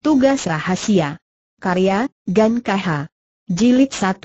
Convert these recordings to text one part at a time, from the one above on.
Tugas Rahasia Karya, Gan KH Jilid 1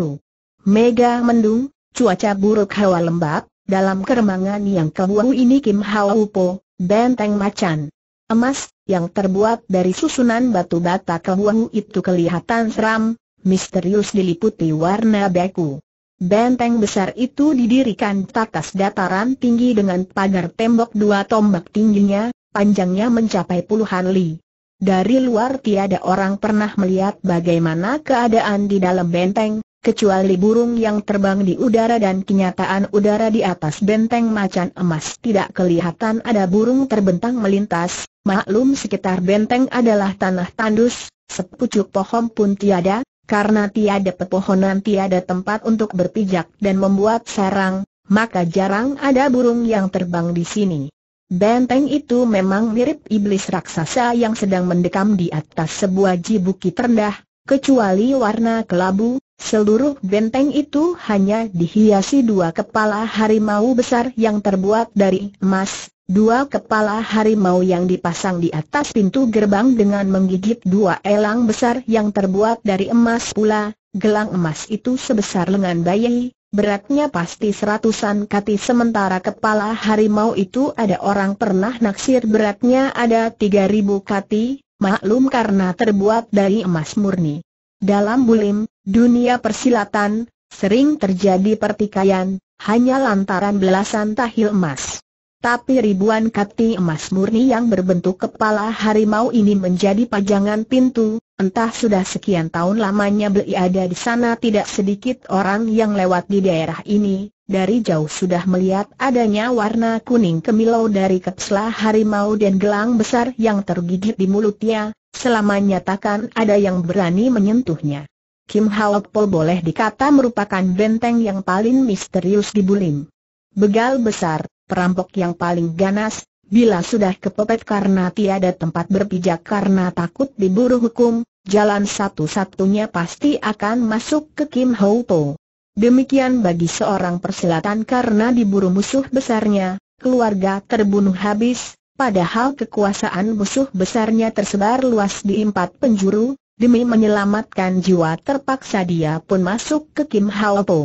Mega mendung, cuaca buruk hawa lembab, dalam keremangan yang kebuahu ini Kim Hau Po, benteng macan Emas, yang terbuat dari susunan batu bata kebuahu itu kelihatan seram, misterius diliputi warna beku Benteng besar itu didirikan atas dataran tinggi dengan pagar tembok dua tombak tingginya, panjangnya mencapai puluhan li. Dari luar tiada orang pernah melihat bagaimana keadaan di dalam benteng, kecuali burung yang terbang di udara dan kenyataan udara di atas benteng macan emas tidak kelihatan ada burung terbentang melintas, maklum sekitar benteng adalah tanah tandus, sepucuk pohon pun tiada, karena tiada pepohonan tiada tempat untuk berpijak dan membuat sarang, maka jarang ada burung yang terbang di sini. Benteng itu memang mirip iblis raksasa yang sedang mendekam di atas sebuah jibuki terendah, kecuali warna kelabu, seluruh benteng itu hanya dihiasi dua kepala harimau besar yang terbuat dari emas, Dua kepala harimau yang dipasang di atas pintu gerbang dengan menggigit dua elang besar yang terbuat dari emas pula, gelang emas itu sebesar lengan bayi, beratnya pasti seratusan kati sementara kepala harimau itu ada orang pernah naksir beratnya ada tiga ribu kati, maklum karena terbuat dari emas murni. Dalam bulim, dunia persilatan, sering terjadi pertikaian, hanya lantaran belasan tahil emas. Tapi ribuan kati emas murni yang berbentuk kepala harimau ini menjadi pajangan pintu, Entah sudah sekian tahun lamanya beli ada di sana tidak sedikit orang yang lewat di daerah ini, dari jauh sudah melihat adanya warna kuning kemilau dari kepslah harimau dan gelang besar yang tergigit di mulutnya, selama nyatakan ada yang berani menyentuhnya. Kim Hao boleh dikata merupakan benteng yang paling misterius di Bulim. Begal besar, perampok yang paling ganas, bila sudah kepepet karena tiada tempat berpijak karena takut diburu hukum, jalan satu-satunya pasti akan masuk ke Kim Ho Po. Demikian bagi seorang persilatan karena diburu musuh besarnya, keluarga terbunuh habis, padahal kekuasaan musuh besarnya tersebar luas di empat penjuru, demi menyelamatkan jiwa terpaksa dia pun masuk ke Kim Ho Po.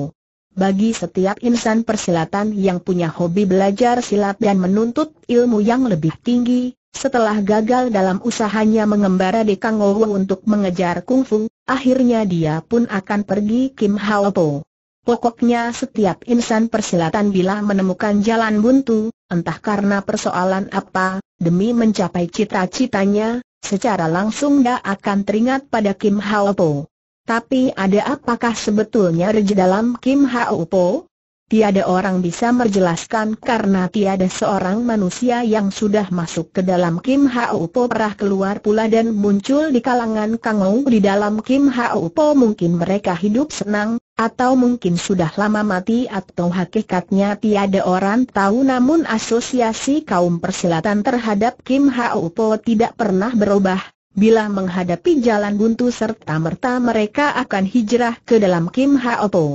Bagi setiap insan persilatan yang punya hobi belajar silat dan menuntut ilmu yang lebih tinggi, setelah gagal dalam usahanya mengembara di Kangouwu untuk mengejar kungfu, akhirnya dia pun akan pergi Kim Hao Po. Pokoknya setiap insan persilatan bila menemukan jalan buntu, entah karena persoalan apa, demi mencapai cita-citanya, secara langsung dia akan teringat pada Kim Hao Po. Tapi ada apakah sebetulnya reji dalam Kim Hao Po? Tiada orang bisa menjelaskan karena tiada seorang manusia yang sudah masuk ke dalam Kim Hau Po pernah keluar pula dan muncul di kalangan Kang Ou di dalam Kim Hau Po mungkin mereka hidup senang, atau mungkin sudah lama mati atau hakikatnya tiada orang tahu namun asosiasi kaum persilatan terhadap Kim Hau Po tidak pernah berubah. Bila menghadapi jalan buntu serta merta mereka akan hijrah ke dalam Kim Hau Po.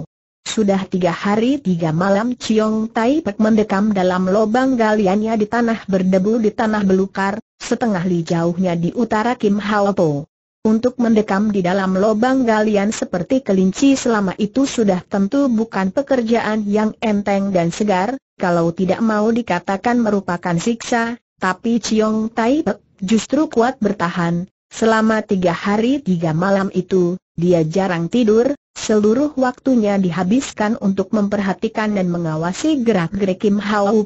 Sudah tiga hari tiga malam Ciong Tai Pek mendekam dalam lubang galiannya di tanah berdebu di tanah belukar, setengah li jauhnya di utara Kim Hao Po. Untuk mendekam di dalam lubang galian seperti kelinci selama itu sudah tentu bukan pekerjaan yang enteng dan segar, kalau tidak mau dikatakan merupakan siksa, tapi Ciong Tai Pek justru kuat bertahan. Selama tiga hari tiga malam itu, dia jarang tidur, Seluruh waktunya dihabiskan untuk memperhatikan dan mengawasi gerak-gerik Kim Hao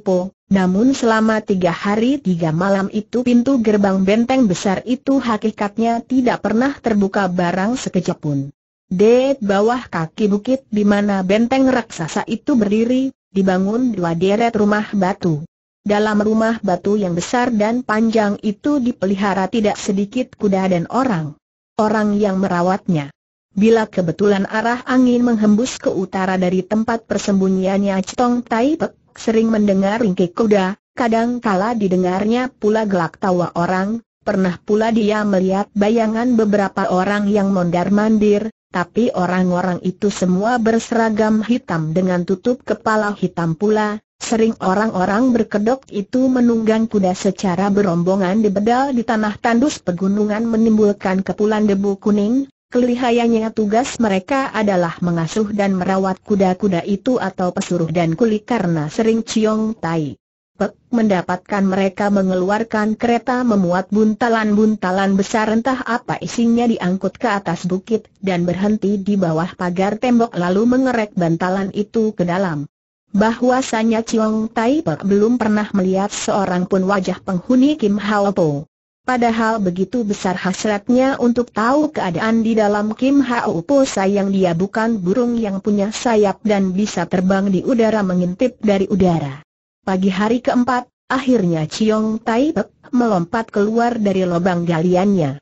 namun selama tiga hari tiga malam itu pintu gerbang benteng besar itu hakikatnya tidak pernah terbuka barang sekejap pun. Di bawah kaki bukit di mana benteng raksasa itu berdiri, dibangun dua deret rumah batu. Dalam rumah batu yang besar dan panjang itu dipelihara tidak sedikit kuda dan orang. Orang yang merawatnya Bila kebetulan arah angin menghembus ke utara dari tempat persembunyiannya Chitong Tai Pek, sering mendengar ringkik kuda, kadang kala didengarnya pula gelak tawa orang, pernah pula dia melihat bayangan beberapa orang yang mondar-mandir, tapi orang-orang itu semua berseragam hitam dengan tutup kepala hitam pula, sering orang-orang berkedok itu menunggang kuda secara berombongan di bedal di tanah tandus pegunungan menimbulkan kepulan debu kuning, Kelihayanya tugas mereka adalah mengasuh dan merawat kuda-kuda itu atau pesuruh dan kuli karena sering ciong tai. Pek mendapatkan mereka mengeluarkan kereta memuat buntalan-buntalan besar entah apa isinya diangkut ke atas bukit dan berhenti di bawah pagar tembok lalu mengerek bantalan itu ke dalam. Bahwasanya Ciong Tai Pek belum pernah melihat seorang pun wajah penghuni Kim Hao Po. Padahal begitu besar hasratnya untuk tahu keadaan di dalam Kim Hau Po sayang dia bukan burung yang punya sayap dan bisa terbang di udara mengintip dari udara. Pagi hari keempat, akhirnya Chiong Tai Pek melompat keluar dari lubang galiannya.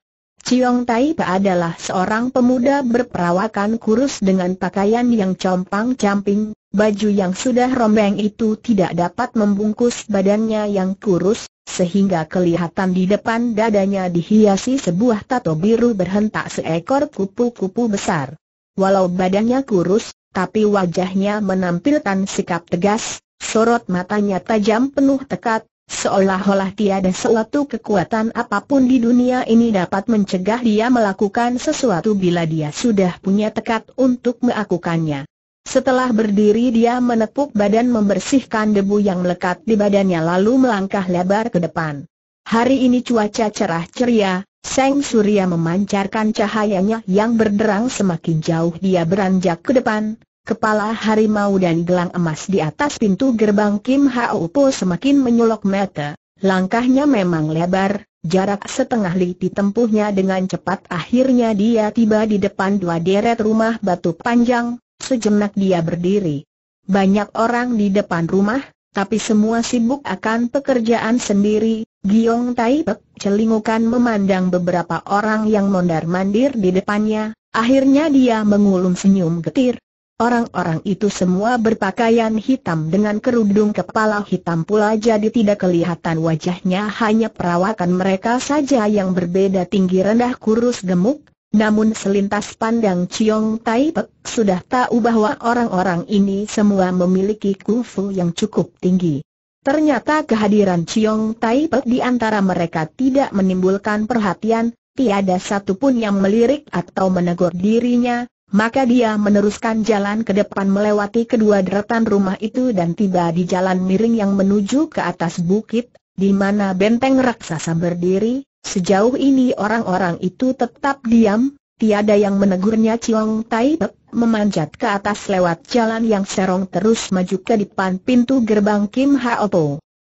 Chiong Tai Pe adalah seorang pemuda berperawakan kurus dengan pakaian yang compang-camping, Baju yang sudah rombeng itu tidak dapat membungkus badannya yang kurus, sehingga kelihatan di depan dadanya dihiasi sebuah tato biru berhentak seekor kupu-kupu besar. Walau badannya kurus, tapi wajahnya menampilkan sikap tegas, sorot matanya tajam penuh tekad, seolah-olah tiada suatu kekuatan apapun di dunia ini dapat mencegah dia melakukan sesuatu bila dia sudah punya tekad untuk melakukannya. Setelah berdiri dia menepuk badan membersihkan debu yang melekat di badannya lalu melangkah lebar ke depan. Hari ini cuaca cerah ceria, Seng Surya memancarkan cahayanya yang berderang semakin jauh dia beranjak ke depan, kepala harimau dan gelang emas di atas pintu gerbang Kim Hau Po semakin menyulok mata. Langkahnya memang lebar, jarak setengah li ditempuhnya dengan cepat akhirnya dia tiba di depan dua deret rumah batu panjang, Sejenak dia berdiri. Banyak orang di depan rumah, tapi semua sibuk akan pekerjaan sendiri. Giong Taipek celingukan memandang beberapa orang yang mondar-mandir di depannya, akhirnya dia mengulum senyum getir. Orang-orang itu semua berpakaian hitam dengan kerudung kepala hitam pula jadi tidak kelihatan wajahnya hanya perawakan mereka saja yang berbeda tinggi rendah kurus gemuk, namun selintas pandang Chiong Tai Pek sudah tahu bahwa orang-orang ini semua memiliki kungfu yang cukup tinggi. Ternyata kehadiran Chiong Tai Pek di antara mereka tidak menimbulkan perhatian, tiada satupun yang melirik atau menegur dirinya, maka dia meneruskan jalan ke depan melewati kedua deretan rumah itu dan tiba di jalan miring yang menuju ke atas bukit, di mana benteng raksasa berdiri, Sejauh ini orang-orang itu tetap diam, tiada yang menegurnya Ciong Tai Pek memanjat ke atas lewat jalan yang serong terus maju ke depan pintu gerbang Kim Hao Po.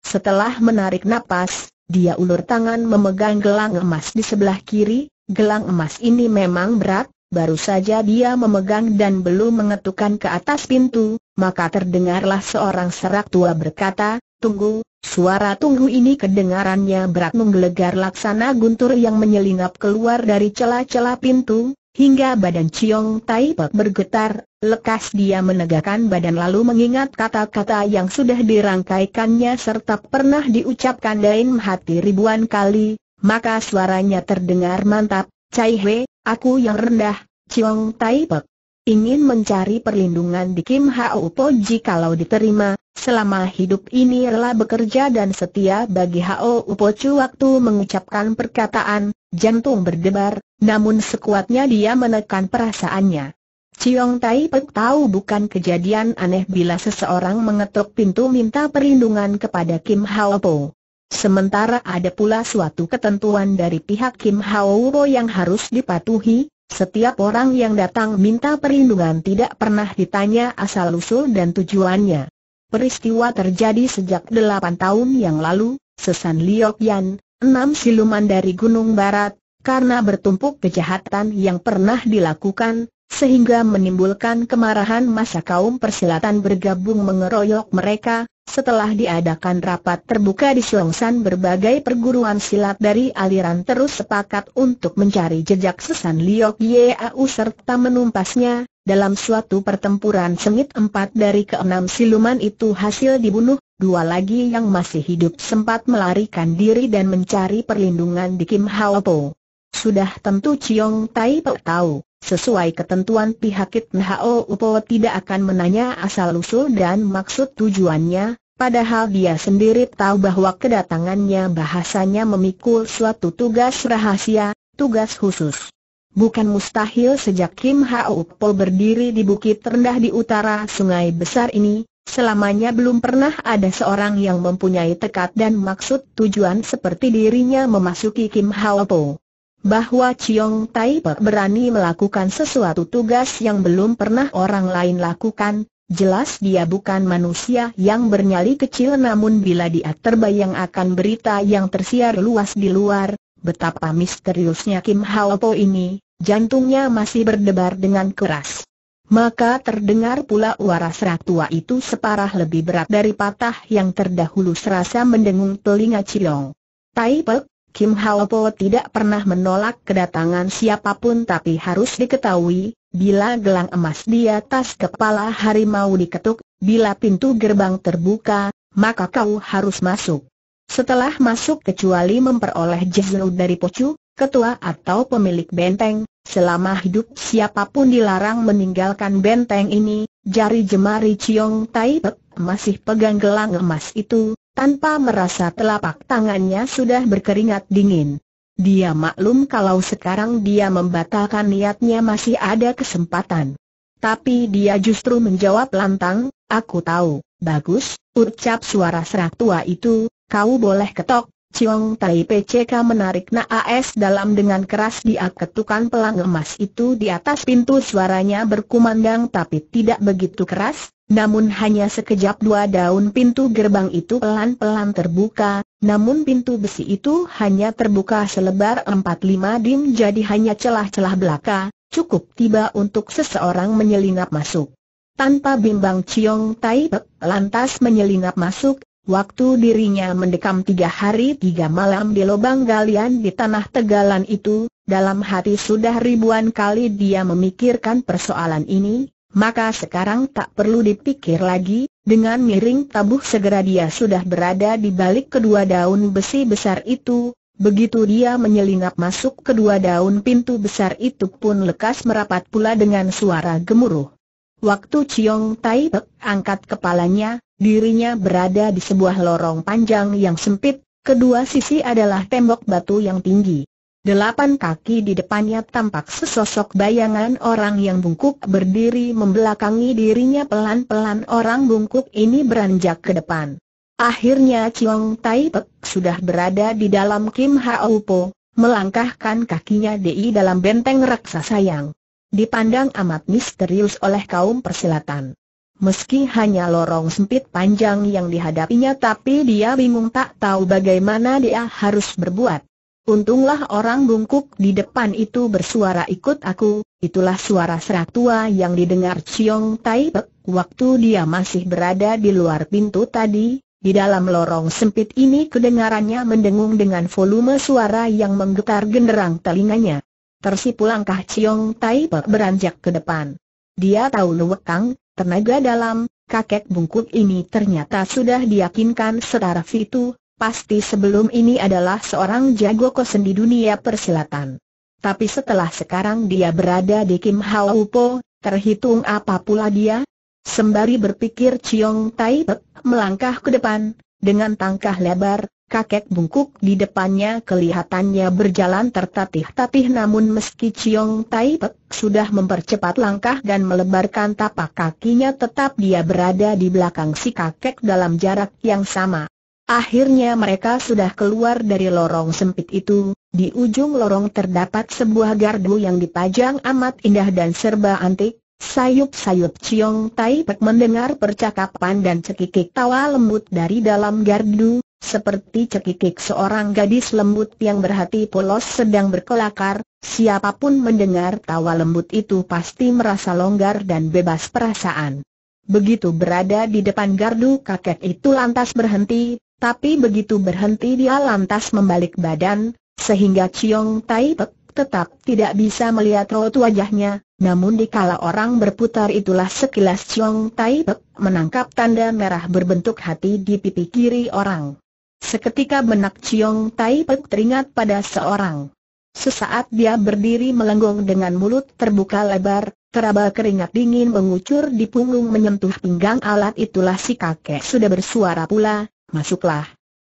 Setelah menarik napas, dia ulur tangan memegang gelang emas di sebelah kiri, gelang emas ini memang berat, baru saja dia memegang dan belum mengetukkan ke atas pintu, maka terdengarlah seorang serak tua berkata, Tunggu, Suara tunggu ini kedengarannya berat menggelegar laksana guntur yang menyelinap keluar dari celah-celah pintu, hingga badan Ciong Tai Pek bergetar, lekas dia menegakkan badan lalu mengingat kata-kata yang sudah dirangkaikannya serta pernah diucapkan dalam hati ribuan kali, maka suaranya terdengar mantap, Cai He, aku yang rendah, Ciong Tai Pek. Ingin mencari perlindungan di Kim Hao Po kalau diterima, Selama hidup ini rela bekerja dan setia bagi Hao Upocu waktu mengucapkan perkataan, jantung berdebar, namun sekuatnya dia menekan perasaannya. Ciong Tai Pek tahu bukan kejadian aneh bila seseorang mengetuk pintu minta perlindungan kepada Kim Hao Po. Sementara ada pula suatu ketentuan dari pihak Kim Hao Po yang harus dipatuhi, setiap orang yang datang minta perlindungan tidak pernah ditanya asal-usul dan tujuannya. Peristiwa terjadi sejak delapan tahun yang lalu, Sesan Liok Yan, enam siluman dari Gunung Barat, karena bertumpuk kejahatan yang pernah dilakukan, sehingga menimbulkan kemarahan masa kaum persilatan bergabung mengeroyok mereka, setelah diadakan rapat terbuka di Siongsan berbagai perguruan silat dari aliran terus sepakat untuk mencari jejak Sesan Liok Yau serta menumpasnya, dalam suatu pertempuran sengit empat dari keenam siluman itu hasil dibunuh, dua lagi yang masih hidup sempat melarikan diri dan mencari perlindungan di Kim Hao Po. Sudah tentu Chiong Tai Po tahu, sesuai ketentuan pihak Kit Nhao Po tidak akan menanya asal-usul dan maksud tujuannya, padahal dia sendiri tahu bahwa kedatangannya bahasanya memikul suatu tugas rahasia, tugas khusus. Bukan mustahil sejak Kim Hau Pol berdiri di bukit rendah di utara sungai besar ini, selamanya belum pernah ada seorang yang mempunyai tekad dan maksud tujuan seperti dirinya memasuki Kim Hau Po. Bahwa Chiong Tai Pek berani melakukan sesuatu tugas yang belum pernah orang lain lakukan, jelas dia bukan manusia yang bernyali kecil namun bila dia terbayang akan berita yang tersiar luas di luar, Betapa misteriusnya Kim Hao Po ini, jantungnya masih berdebar dengan keras. Maka terdengar pula suara serak tua itu separah lebih berat dari patah yang terdahulu serasa mendengung telinga Cilong. Tai Kim Hao Po tidak pernah menolak kedatangan siapapun tapi harus diketahui, bila gelang emas di atas kepala harimau diketuk, bila pintu gerbang terbuka, maka kau harus masuk. Setelah masuk kecuali memperoleh jazlu dari Pocu, ketua atau pemilik benteng, selama hidup siapapun dilarang meninggalkan benteng ini, jari jemari Ciong Tai Pek masih pegang gelang emas itu, tanpa merasa telapak tangannya sudah berkeringat dingin. Dia maklum kalau sekarang dia membatalkan niatnya masih ada kesempatan. Tapi dia justru menjawab lantang, aku tahu, bagus, ucap suara serak tua itu, Kau boleh ketok, Ciong Tai PCK menarik naas dalam dengan keras dia ketukan pelang emas itu di atas pintu suaranya berkumandang tapi tidak begitu keras, namun hanya sekejap dua daun pintu gerbang itu pelan-pelan terbuka, namun pintu besi itu hanya terbuka selebar 4-5 dim jadi hanya celah-celah belaka, cukup tiba untuk seseorang menyelinap masuk. Tanpa bimbang Ciong Tai Pek lantas menyelinap masuk, Waktu dirinya mendekam tiga hari tiga malam di lubang galian di tanah tegalan itu, dalam hati sudah ribuan kali dia memikirkan persoalan ini, maka sekarang tak perlu dipikir lagi, dengan miring tabuh segera dia sudah berada di balik kedua daun besi besar itu, begitu dia menyelinap masuk kedua daun pintu besar itu pun lekas merapat pula dengan suara gemuruh. Waktu Chiong Tai Pek angkat kepalanya, dirinya berada di sebuah lorong panjang yang sempit, kedua sisi adalah tembok batu yang tinggi. Delapan kaki di depannya tampak sesosok bayangan orang yang bungkuk berdiri membelakangi dirinya pelan-pelan orang bungkuk ini beranjak ke depan. Akhirnya Chiong Tai Pek sudah berada di dalam Kim Hao Po, melangkahkan kakinya di dalam benteng raksasa yang dipandang amat misterius oleh kaum persilatan. Meski hanya lorong sempit panjang yang dihadapinya tapi dia bingung tak tahu bagaimana dia harus berbuat. Untunglah orang bungkuk di depan itu bersuara ikut aku, itulah suara serak tua yang didengar Chiong Tai Pek waktu dia masih berada di luar pintu tadi. Di dalam lorong sempit ini kedengarannya mendengung dengan volume suara yang menggetar genderang telinganya. Tersipu langkah Ciong Tai Pek beranjak ke depan. Dia tahu Luwek tenaga dalam, kakek bungkuk ini ternyata sudah diyakinkan setara fitu, pasti sebelum ini adalah seorang jago kosen di dunia persilatan. Tapi setelah sekarang dia berada di Kim Hau Po, terhitung apa pula dia? Sembari berpikir Ciong Tai Pek melangkah ke depan, dengan tangkah lebar, kakek bungkuk di depannya kelihatannya berjalan tertatih-tatih namun meski Ciong Tai Pek sudah mempercepat langkah dan melebarkan tapak kakinya tetap dia berada di belakang si kakek dalam jarak yang sama. Akhirnya mereka sudah keluar dari lorong sempit itu, di ujung lorong terdapat sebuah gardu yang dipajang amat indah dan serba antik, Sayup-sayup Ciong Tai Pek mendengar percakapan dan cekikik tawa lembut dari dalam gardu, seperti cekikik seorang gadis lembut yang berhati polos sedang berkelakar, siapapun mendengar tawa lembut itu pasti merasa longgar dan bebas perasaan. Begitu berada di depan gardu kakek itu lantas berhenti, tapi begitu berhenti dia lantas membalik badan, sehingga Ciong Tai Pek tetap tidak bisa melihat raut wajahnya, namun dikala orang berputar itulah sekilas Chong Tai Pek menangkap tanda merah berbentuk hati di pipi kiri orang. Seketika benak Chong Tai Pek teringat pada seorang. Sesaat dia berdiri melenggong dengan mulut terbuka lebar, teraba keringat dingin mengucur di punggung menyentuh pinggang alat itulah si kakek sudah bersuara pula, masuklah.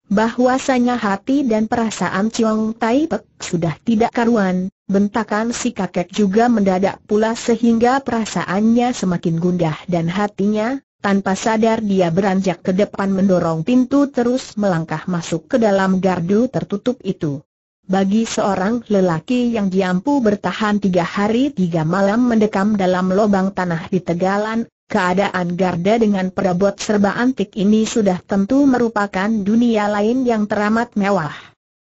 Bahwasanya hati dan perasaan Chong Tai Pek sudah tidak karuan, Bentakan si kakek juga mendadak pula sehingga perasaannya semakin gundah dan hatinya, tanpa sadar dia beranjak ke depan mendorong pintu terus melangkah masuk ke dalam gardu tertutup itu. Bagi seorang lelaki yang diampu bertahan tiga hari tiga malam mendekam dalam lubang tanah di Tegalan, keadaan garda dengan perabot serba antik ini sudah tentu merupakan dunia lain yang teramat mewah.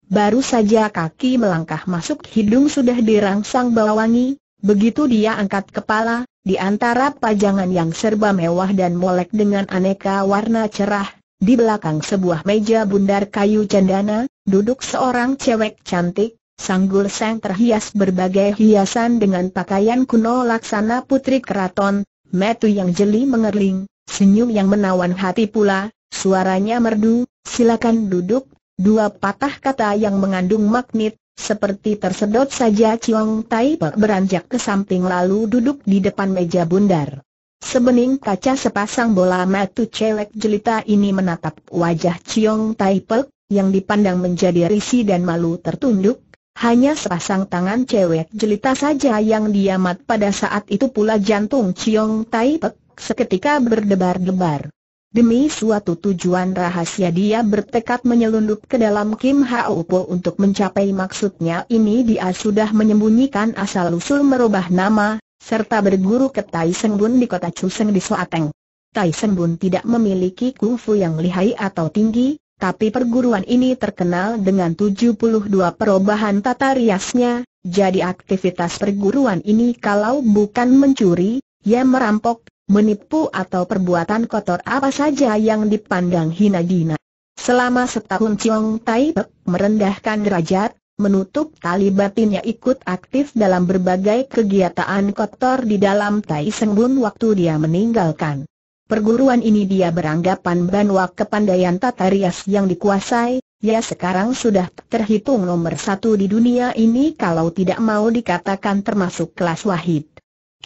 Baru saja kaki melangkah masuk hidung sudah dirangsang bau wangi, begitu dia angkat kepala, di antara pajangan yang serba mewah dan molek dengan aneka warna cerah, di belakang sebuah meja bundar kayu cendana, duduk seorang cewek cantik, Sanggul sang terhias berbagai hiasan dengan pakaian kuno laksana putri keraton, metu yang jeli mengerling, senyum yang menawan hati pula, suaranya merdu, silakan duduk, Dua patah kata yang mengandung magnet, seperti tersedot saja Chiong Tai beranjak ke samping lalu duduk di depan meja bundar. Sebening kaca sepasang bola matu celek jelita ini menatap wajah Chiong Tai yang dipandang menjadi risih dan malu tertunduk, hanya sepasang tangan cewek jelita saja yang diamat pada saat itu pula jantung Chiong Tai seketika berdebar-debar. Demi suatu tujuan rahasia dia bertekad menyelundup ke dalam Kim Hao Po untuk mencapai maksudnya ini dia sudah menyembunyikan asal-usul merubah nama, serta berguru ke Tai Seng di kota Chuseng di Soateng. Tai Seng tidak memiliki kungfu yang lihai atau tinggi, tapi perguruan ini terkenal dengan 72 perubahan tata riasnya, jadi aktivitas perguruan ini kalau bukan mencuri, ya merampok, menipu atau perbuatan kotor apa saja yang dipandang hina dina. Selama setahun Chong Tai Pek merendahkan derajat, menutup tali batinnya ikut aktif dalam berbagai kegiatan kotor di dalam Tai Seng Bun waktu dia meninggalkan. Perguruan ini dia beranggapan bahwa kepandaian tata rias yang dikuasai, ya sekarang sudah terhitung nomor satu di dunia ini kalau tidak mau dikatakan termasuk kelas wahid.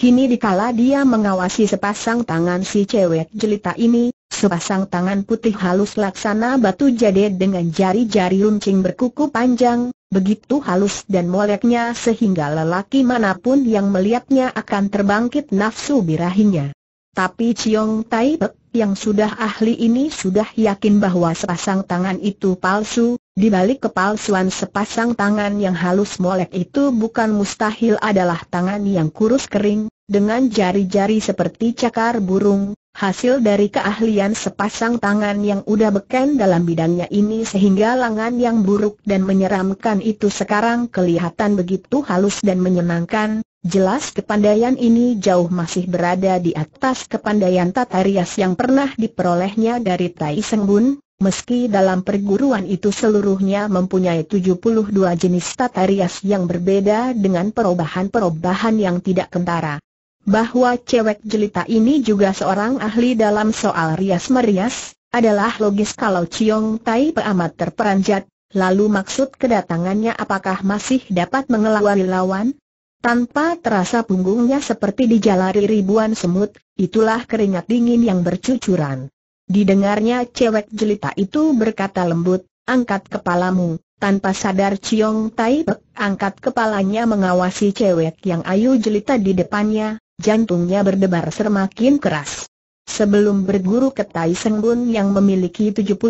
Kini dikala dia mengawasi sepasang tangan si cewek jelita ini, sepasang tangan putih halus laksana batu jade dengan jari-jari runcing berkuku panjang, begitu halus dan moleknya sehingga lelaki manapun yang melihatnya akan terbangkit nafsu birahinya. Tapi Chiong Tai Pek yang sudah ahli ini sudah yakin bahwa sepasang tangan itu palsu, di balik kepalsuan sepasang tangan yang halus molek itu bukan mustahil adalah tangan yang kurus kering, dengan jari-jari seperti cakar burung, hasil dari keahlian sepasang tangan yang udah beken dalam bidangnya ini sehingga lengan yang buruk dan menyeramkan itu sekarang kelihatan begitu halus dan menyenangkan, jelas kepandaian ini jauh masih berada di atas kepandaian Tatarias yang pernah diperolehnya dari Tai Sengbun, Meski dalam perguruan itu seluruhnya mempunyai 72 jenis tata rias yang berbeda dengan perubahan-perubahan yang tidak kentara. Bahwa cewek jelita ini juga seorang ahli dalam soal rias merias, adalah logis kalau Ciong Tai Pe amat terperanjat, lalu maksud kedatangannya apakah masih dapat mengelawari lawan? Tanpa terasa punggungnya seperti dijalari ribuan semut, itulah keringat dingin yang bercucuran. Didengarnya cewek jelita itu berkata lembut, angkat kepalamu. Tanpa sadar Ciong Tai Pek angkat kepalanya mengawasi cewek yang ayu jelita di depannya, jantungnya berdebar semakin keras. Sebelum berguru ke Tai Seng Bun yang memiliki 72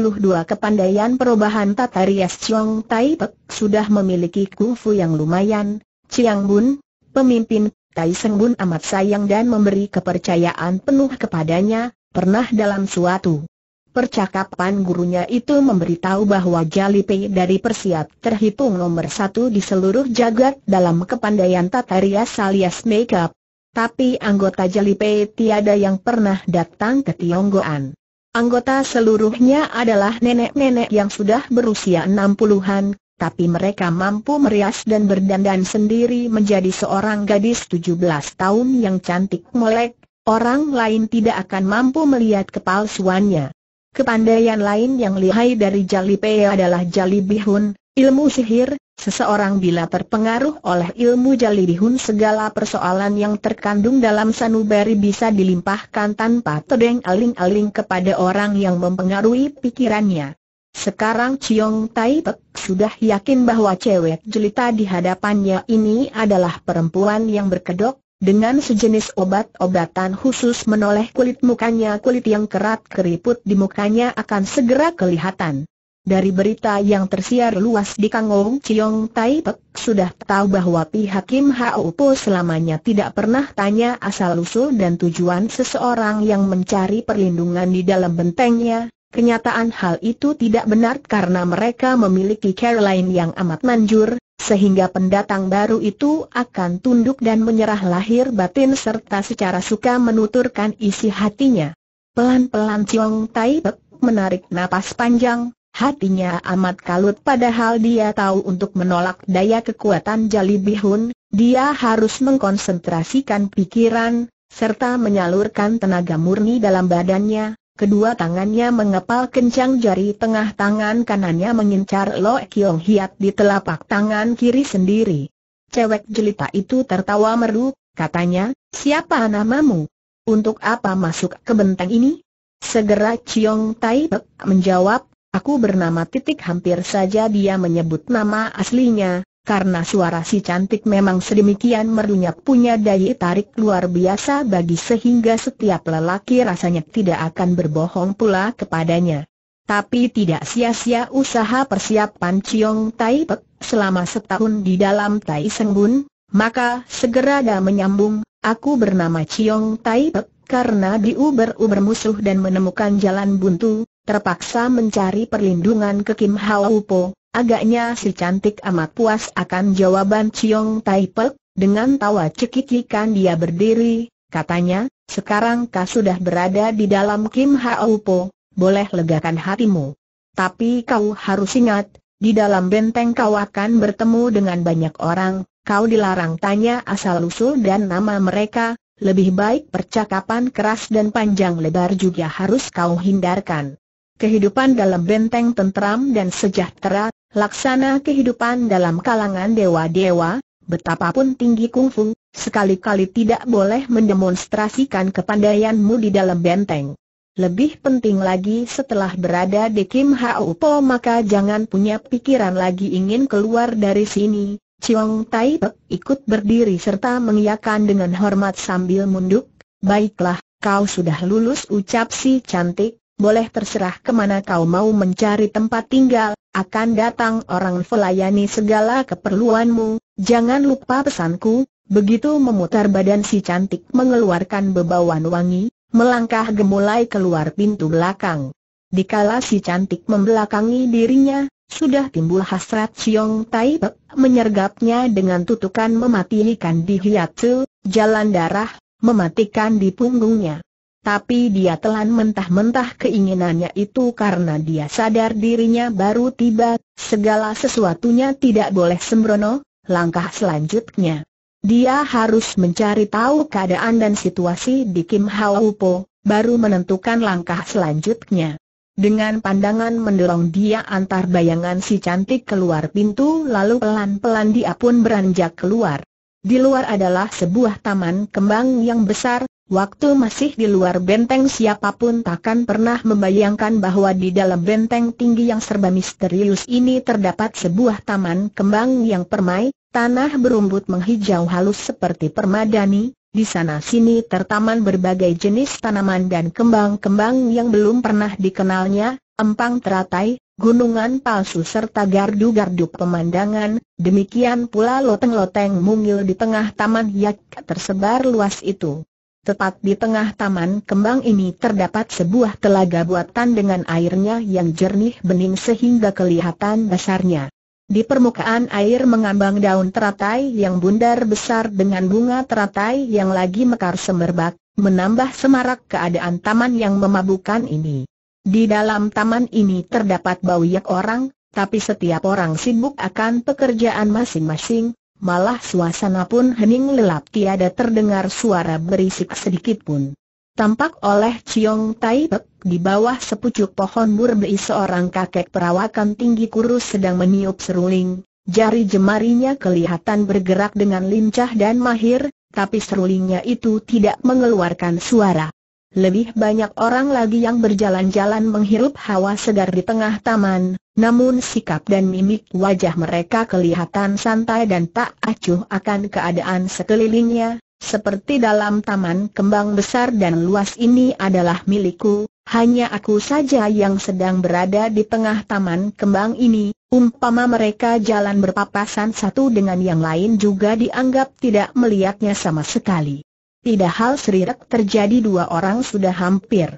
kepandaian perubahan tata rias Ciong Tai Pek sudah memiliki kufu yang lumayan, Ciong Bun, pemimpin Tai Seng Bun amat sayang dan memberi kepercayaan penuh kepadanya, Pernah dalam suatu percakapan gurunya itu memberitahu bahwa Pei dari Persiap terhitung nomor satu di seluruh jagat dalam kepandaian tata rias alias makeup. Tapi anggota Pei tiada yang pernah datang ke Tionggoan. Anggota seluruhnya adalah nenek-nenek yang sudah berusia 60-an, tapi mereka mampu merias dan berdandan sendiri menjadi seorang gadis 17 tahun yang cantik molek, Orang lain tidak akan mampu melihat kepalsuannya. Kepandaian lain yang lihai dari Jali adalah Jali Bihun, ilmu sihir, seseorang bila terpengaruh oleh ilmu Jali Bihun segala persoalan yang terkandung dalam sanubari bisa dilimpahkan tanpa tedeng aling-aling kepada orang yang mempengaruhi pikirannya. Sekarang Chiong Tai Pek sudah yakin bahwa cewek jelita di hadapannya ini adalah perempuan yang berkedok, dengan sejenis obat-obatan khusus menoleh kulit mukanya kulit yang kerat keriput di mukanya akan segera kelihatan. Dari berita yang tersiar luas di Kangong Chiong Tai Pek, sudah tahu bahwa pihak Kim Hao Po selamanya tidak pernah tanya asal-usul dan tujuan seseorang yang mencari perlindungan di dalam bentengnya. Kenyataan hal itu tidak benar karena mereka memiliki Caroline yang amat manjur, sehingga pendatang baru itu akan tunduk dan menyerah lahir batin serta secara suka menuturkan isi hatinya. Pelan-pelan Ciong Tai Pek menarik napas panjang, hatinya amat kalut padahal dia tahu untuk menolak daya kekuatan Jali Bihun, dia harus mengkonsentrasikan pikiran, serta menyalurkan tenaga murni dalam badannya, Kedua tangannya mengepal kencang jari tengah tangan kanannya mengincar Lo Kiong Hiat di telapak tangan kiri sendiri. Cewek jelita itu tertawa merdu, katanya, siapa namamu? Untuk apa masuk ke benteng ini? Segera Chiong Tai Pek menjawab, aku bernama titik hampir saja dia menyebut nama aslinya, karena suara si cantik memang sedemikian merunyak punya daya tarik luar biasa bagi sehingga setiap lelaki rasanya tidak akan berbohong pula kepadanya. Tapi tidak sia-sia usaha persiapan Ciong Tai Pek selama setahun di dalam Tai Senggun, maka segera dia menyambung, aku bernama Ciong Tai Pek karena diuber-uber musuh dan menemukan jalan buntu, terpaksa mencari perlindungan ke Kim Hau Po. Agaknya si cantik amat puas akan jawaban Ciong Tai Pek, dengan tawa cekikikan dia berdiri, katanya, sekarang kau sudah berada di dalam Kim Haupo boleh legakan hatimu. Tapi kau harus ingat, di dalam benteng kau akan bertemu dengan banyak orang, kau dilarang tanya asal-usul dan nama mereka, lebih baik percakapan keras dan panjang lebar juga harus kau hindarkan. Kehidupan dalam benteng tentram dan sejahtera, Laksana kehidupan dalam kalangan dewa-dewa, betapapun tinggi kungfu, sekali-kali tidak boleh mendemonstrasikan kepandaianmu di dalam benteng. Lebih penting lagi setelah berada di Kim Hau Po maka jangan punya pikiran lagi ingin keluar dari sini. Chiong Tai Pek ikut berdiri serta mengiyakan dengan hormat sambil munduk. Baiklah, kau sudah lulus ucap si cantik, boleh terserah kemana kau mau mencari tempat tinggal, akan datang orang melayani segala keperluanmu, jangan lupa pesanku, begitu memutar badan si cantik mengeluarkan bebauan wangi, melangkah gemulai keluar pintu belakang. Dikala si cantik membelakangi dirinya, sudah timbul hasrat Siong Tai Pek, menyergapnya dengan tutukan mematikan di hiatu, jalan darah, mematikan di punggungnya tapi dia telan mentah-mentah keinginannya itu karena dia sadar dirinya baru tiba, segala sesuatunya tidak boleh sembrono, langkah selanjutnya. Dia harus mencari tahu keadaan dan situasi di Kim Hau Po, baru menentukan langkah selanjutnya. Dengan pandangan mendorong dia antar bayangan si cantik keluar pintu lalu pelan-pelan dia pun beranjak keluar. Di luar adalah sebuah taman kembang yang besar, Waktu masih di luar benteng siapapun takkan pernah membayangkan bahwa di dalam benteng tinggi yang serba misterius ini terdapat sebuah taman kembang yang permai, tanah berumput menghijau halus seperti permadani, di sana-sini tertaman berbagai jenis tanaman dan kembang-kembang yang belum pernah dikenalnya, empang teratai, gunungan palsu serta gardu-gardu pemandangan, demikian pula loteng-loteng mungil di tengah taman yak tersebar luas itu. Tepat di tengah taman kembang ini terdapat sebuah telaga buatan dengan airnya yang jernih bening sehingga kelihatan dasarnya. Di permukaan air mengambang daun teratai yang bundar besar dengan bunga teratai yang lagi mekar semerbak, menambah semarak keadaan taman yang memabukan ini. Di dalam taman ini terdapat bau yak orang, tapi setiap orang sibuk akan pekerjaan masing-masing, malah suasana pun hening lelap tiada terdengar suara berisik sedikit pun. Tampak oleh Chiong Tai Pek di bawah sepucuk pohon murbei seorang kakek perawakan tinggi kurus sedang meniup seruling, jari jemarinya kelihatan bergerak dengan lincah dan mahir, tapi serulingnya itu tidak mengeluarkan suara. Lebih banyak orang lagi yang berjalan-jalan menghirup hawa segar di tengah taman, namun sikap dan mimik wajah mereka kelihatan santai dan tak acuh akan keadaan sekelilingnya, seperti dalam taman kembang besar dan luas ini adalah milikku, hanya aku saja yang sedang berada di tengah taman kembang ini, umpama mereka jalan berpapasan satu dengan yang lain juga dianggap tidak melihatnya sama sekali tidak hal seriak terjadi dua orang sudah hampir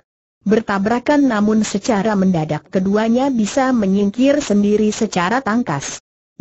bertabrakan namun secara mendadak keduanya bisa menyingkir sendiri secara tangkas.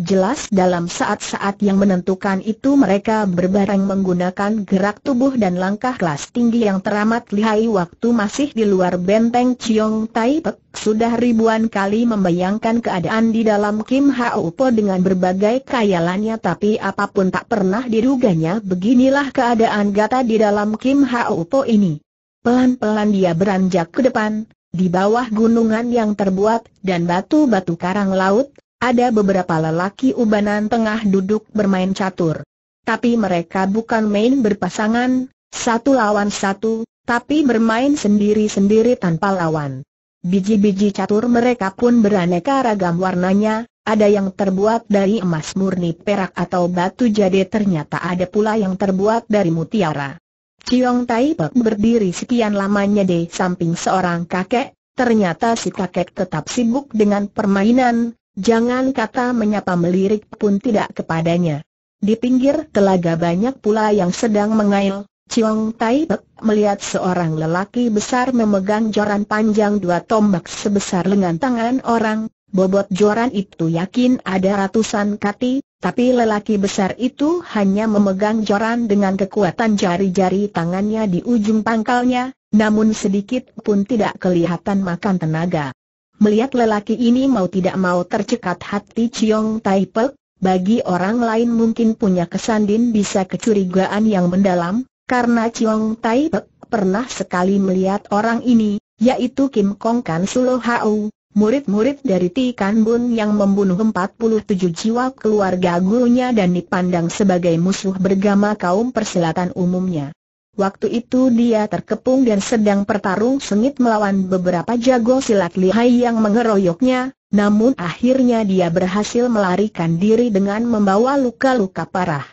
Jelas dalam saat-saat yang menentukan itu mereka berbareng menggunakan gerak tubuh dan langkah kelas tinggi yang teramat lihai waktu masih di luar benteng Chiong Tai Pek. Sudah ribuan kali membayangkan keadaan di dalam Kim Hao Po dengan berbagai kayalannya tapi apapun tak pernah diruganya beginilah keadaan gata di dalam Kim Hao Po ini. Pelan-pelan dia beranjak ke depan, di bawah gunungan yang terbuat dan batu-batu karang laut, ada beberapa lelaki ubanan tengah duduk bermain catur. Tapi mereka bukan main berpasangan, satu lawan satu, tapi bermain sendiri-sendiri tanpa lawan. Biji-biji catur mereka pun beraneka ragam warnanya, ada yang terbuat dari emas murni perak atau batu jadi ternyata ada pula yang terbuat dari mutiara. Ciong Tai Pek berdiri sekian lamanya di samping seorang kakek, ternyata si kakek tetap sibuk dengan permainan, Jangan kata menyapa melirik pun tidak kepadanya. Di pinggir telaga banyak pula yang sedang mengail. Chiong Tai Pek melihat seorang lelaki besar memegang joran panjang dua tombak sebesar lengan tangan orang. Bobot joran itu yakin ada ratusan kati, tapi lelaki besar itu hanya memegang joran dengan kekuatan jari-jari tangannya di ujung pangkalnya, namun sedikit pun tidak kelihatan makan tenaga. Melihat lelaki ini mau tidak mau tercekat hati Chiong Tai Pek, bagi orang lain mungkin punya kesan din bisa kecurigaan yang mendalam, karena Chiong Tai Pek pernah sekali melihat orang ini, yaitu Kim Kong Kan Sulo Hau, murid-murid dari Ti Kan Bun yang membunuh 47 jiwa keluarga gurunya dan dipandang sebagai musuh bergama kaum persilatan umumnya. Waktu itu dia terkepung dan sedang bertarung sengit melawan beberapa jago silat lihai yang mengeroyoknya, namun akhirnya dia berhasil melarikan diri dengan membawa luka-luka parah.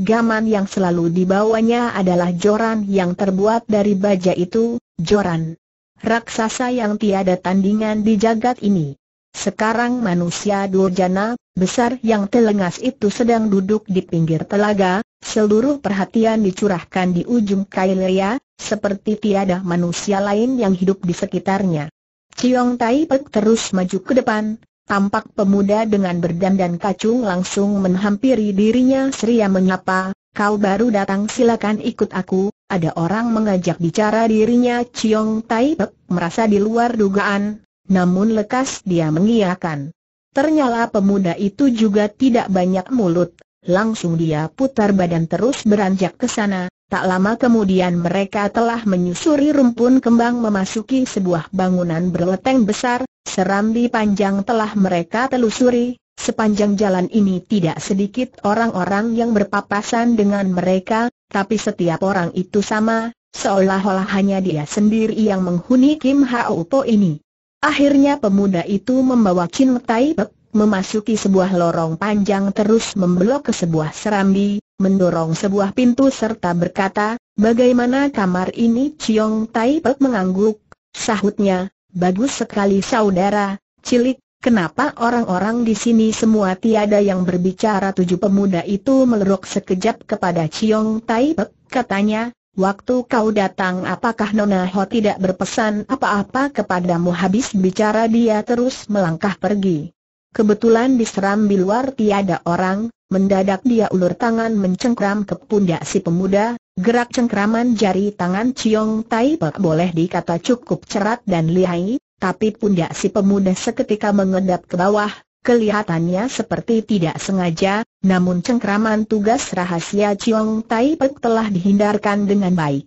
Gaman yang selalu dibawanya adalah joran yang terbuat dari baja itu, joran raksasa yang tiada tandingan di jagat ini. Sekarang manusia durjana, besar yang telengas itu sedang duduk di pinggir telaga, seluruh perhatian dicurahkan di ujung ria, seperti tiada manusia lain yang hidup di sekitarnya. Ciong Tai Pek terus maju ke depan, tampak pemuda dengan berdandan kacung langsung menghampiri dirinya seria menyapa, kau baru datang silakan ikut aku, ada orang mengajak bicara dirinya Ciong Tai Pek merasa di luar dugaan, namun lekas dia mengiyakan. Ternyata pemuda itu juga tidak banyak mulut, langsung dia putar badan terus beranjak ke sana, tak lama kemudian mereka telah menyusuri rumpun kembang memasuki sebuah bangunan berleteng besar, serambi panjang telah mereka telusuri, sepanjang jalan ini tidak sedikit orang-orang yang berpapasan dengan mereka, tapi setiap orang itu sama, seolah-olah hanya dia sendiri yang menghuni Kim Hao Po ini. Akhirnya pemuda itu membawa Kin Tai Pek, memasuki sebuah lorong panjang terus membelok ke sebuah serambi, mendorong sebuah pintu serta berkata, bagaimana kamar ini Ciong Tai Pek mengangguk, sahutnya, bagus sekali saudara, cilik, kenapa orang-orang di sini semua tiada yang berbicara tujuh pemuda itu melerok sekejap kepada Ciong Tai Pek, katanya, Waktu kau datang apakah Nona Ho tidak berpesan apa-apa kepadamu habis bicara dia terus melangkah pergi. Kebetulan diseram di luar tiada orang, mendadak dia ulur tangan mencengkram ke pundak si pemuda, gerak cengkraman jari tangan Ciong Tai Pek boleh dikata cukup cerat dan lihai, tapi pundak si pemuda seketika mengendap ke bawah, Kelihatannya seperti tidak sengaja, namun cengkraman tugas rahasia Chiong Tai Pek telah dihindarkan dengan baik.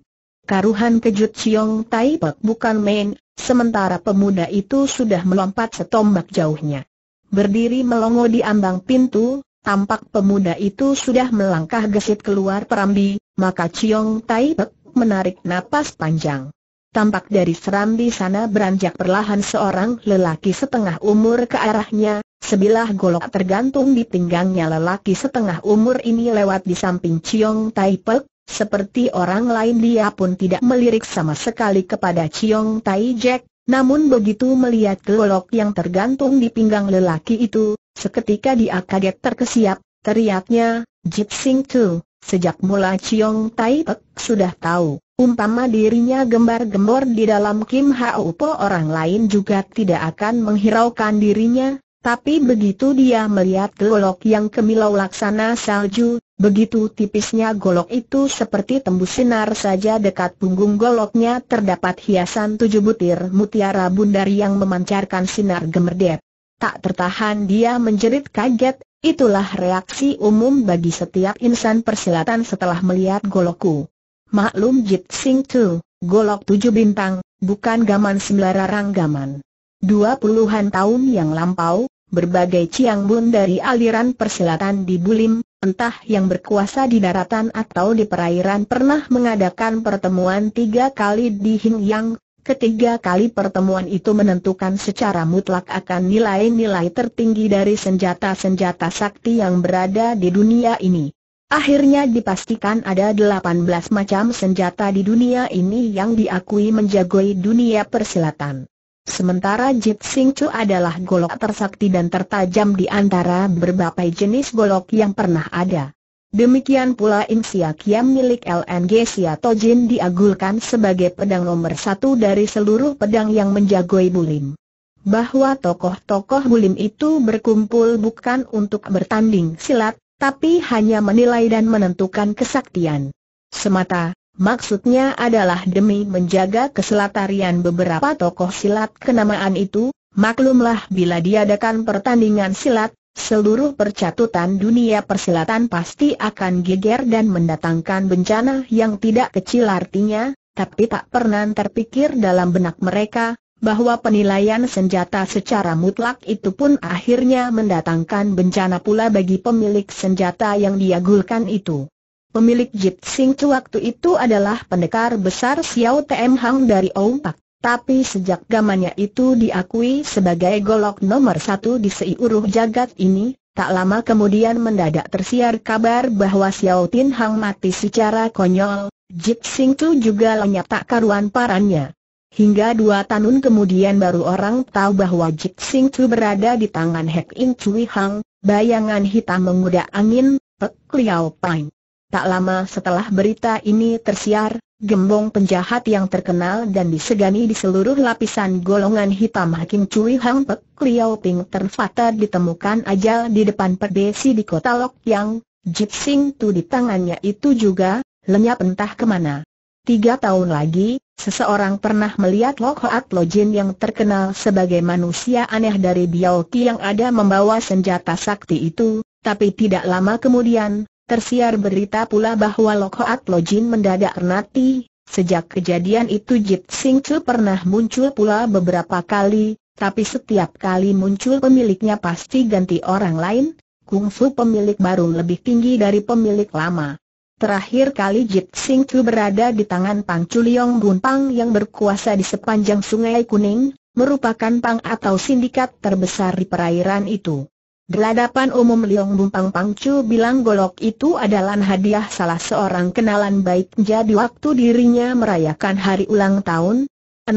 Karuhan kejut Chiong Tai Pek bukan main, sementara pemuda itu sudah melompat setombak jauhnya. Berdiri melongo di ambang pintu, tampak pemuda itu sudah melangkah gesit keluar perambi, maka Chiong Tai Pek menarik napas panjang. Tampak dari serambi sana beranjak perlahan seorang lelaki setengah umur ke arahnya, Sebilah golok tergantung di pinggangnya lelaki setengah umur ini lewat di samping Chiong Tai Pek, seperti orang lain dia pun tidak melirik sama sekali kepada Chiong Tai Jack, namun begitu melihat golok yang tergantung di pinggang lelaki itu, seketika dia kaget terkesiap, teriaknya, Jip Sing Tu, sejak mula Chiong Tai Pek sudah tahu. Umpama dirinya gembar-gembor di dalam Kim Hau, Po orang lain juga tidak akan menghiraukan dirinya, tapi begitu dia melihat golok yang kemilau laksana salju, begitu tipisnya golok itu seperti tembus sinar saja dekat punggung goloknya terdapat hiasan tujuh butir mutiara bundar yang memancarkan sinar gemerdep. Tak tertahan dia menjerit kaget, itulah reaksi umum bagi setiap insan persilatan setelah melihat golokku. Maklum Jit Sing Tu, golok tujuh bintang, bukan gaman sembarang gaman. Dua puluhan tahun yang lampau, berbagai Ciang Bun dari aliran persilatan di Bulim, entah yang berkuasa di daratan atau di perairan pernah mengadakan pertemuan tiga kali di Hingyang. Ketiga kali pertemuan itu menentukan secara mutlak akan nilai-nilai tertinggi dari senjata-senjata sakti yang berada di dunia ini. Akhirnya dipastikan ada 18 macam senjata di dunia ini yang diakui menjagoi dunia persilatan. Sementara Jit Sing Chu adalah golok tersakti dan tertajam di antara berbagai jenis golok yang pernah ada. Demikian pula insya Sia Kiam milik LNG Sia Tojin diagulkan sebagai pedang nomor satu dari seluruh pedang yang menjagoi bulim bahwa tokoh-tokoh bulim itu berkumpul bukan untuk bertanding silat, tapi hanya menilai dan menentukan kesaktian. Semata, Maksudnya adalah demi menjaga keselatarian beberapa tokoh silat kenamaan itu, maklumlah bila diadakan pertandingan silat, seluruh percatutan dunia persilatan pasti akan geger dan mendatangkan bencana yang tidak kecil artinya, tapi tak pernah terpikir dalam benak mereka, bahwa penilaian senjata secara mutlak itu pun akhirnya mendatangkan bencana pula bagi pemilik senjata yang diagulkan itu. Pemilik Jip Sing Chu waktu itu adalah pendekar besar Xiao Tm Hang dari Ong Pak, tapi sejak gamanya itu diakui sebagai golok nomor satu di seiuruh jagat ini, tak lama kemudian mendadak tersiar kabar bahwa Xiao Tin Hang mati secara konyol, Jip Sing Chu juga lenyap tak karuan parannya. Hingga dua tahun kemudian baru orang tahu bahwa Jip Sing Chu berada di tangan Hek In Chui Hang, bayangan hitam mengudak angin, Pek Liao Pine. Tak lama setelah berita ini tersiar, gembong penjahat yang terkenal dan disegani di seluruh lapisan golongan hitam Hakim Cui Hang Pek Liao Ping terfata ditemukan ajal di depan perdesi di kota Lok Yang, Jip Sing Tu di tangannya itu juga, lenyap entah kemana. Tiga tahun lagi, seseorang pernah melihat Lok Hoat Lo Jin yang terkenal sebagai manusia aneh dari Biao Ki yang ada membawa senjata sakti itu, tapi tidak lama kemudian, Tersiar berita pula bahwa Lokhoat Lojin mendadak mati. Sejak kejadian itu Jit Sing Chu pernah muncul pula beberapa kali, tapi setiap kali muncul pemiliknya pasti ganti orang lain, Kungsu pemilik baru lebih tinggi dari pemilik lama. Terakhir kali Jit Sing Chu berada di tangan Pang Chuliong Pang yang berkuasa di sepanjang Sungai Kuning, merupakan pang atau sindikat terbesar di perairan itu. Geladapan umum Liong Bumpang Pangcu bilang golok itu adalah hadiah salah seorang kenalan baik jadi waktu dirinya merayakan hari ulang tahun 60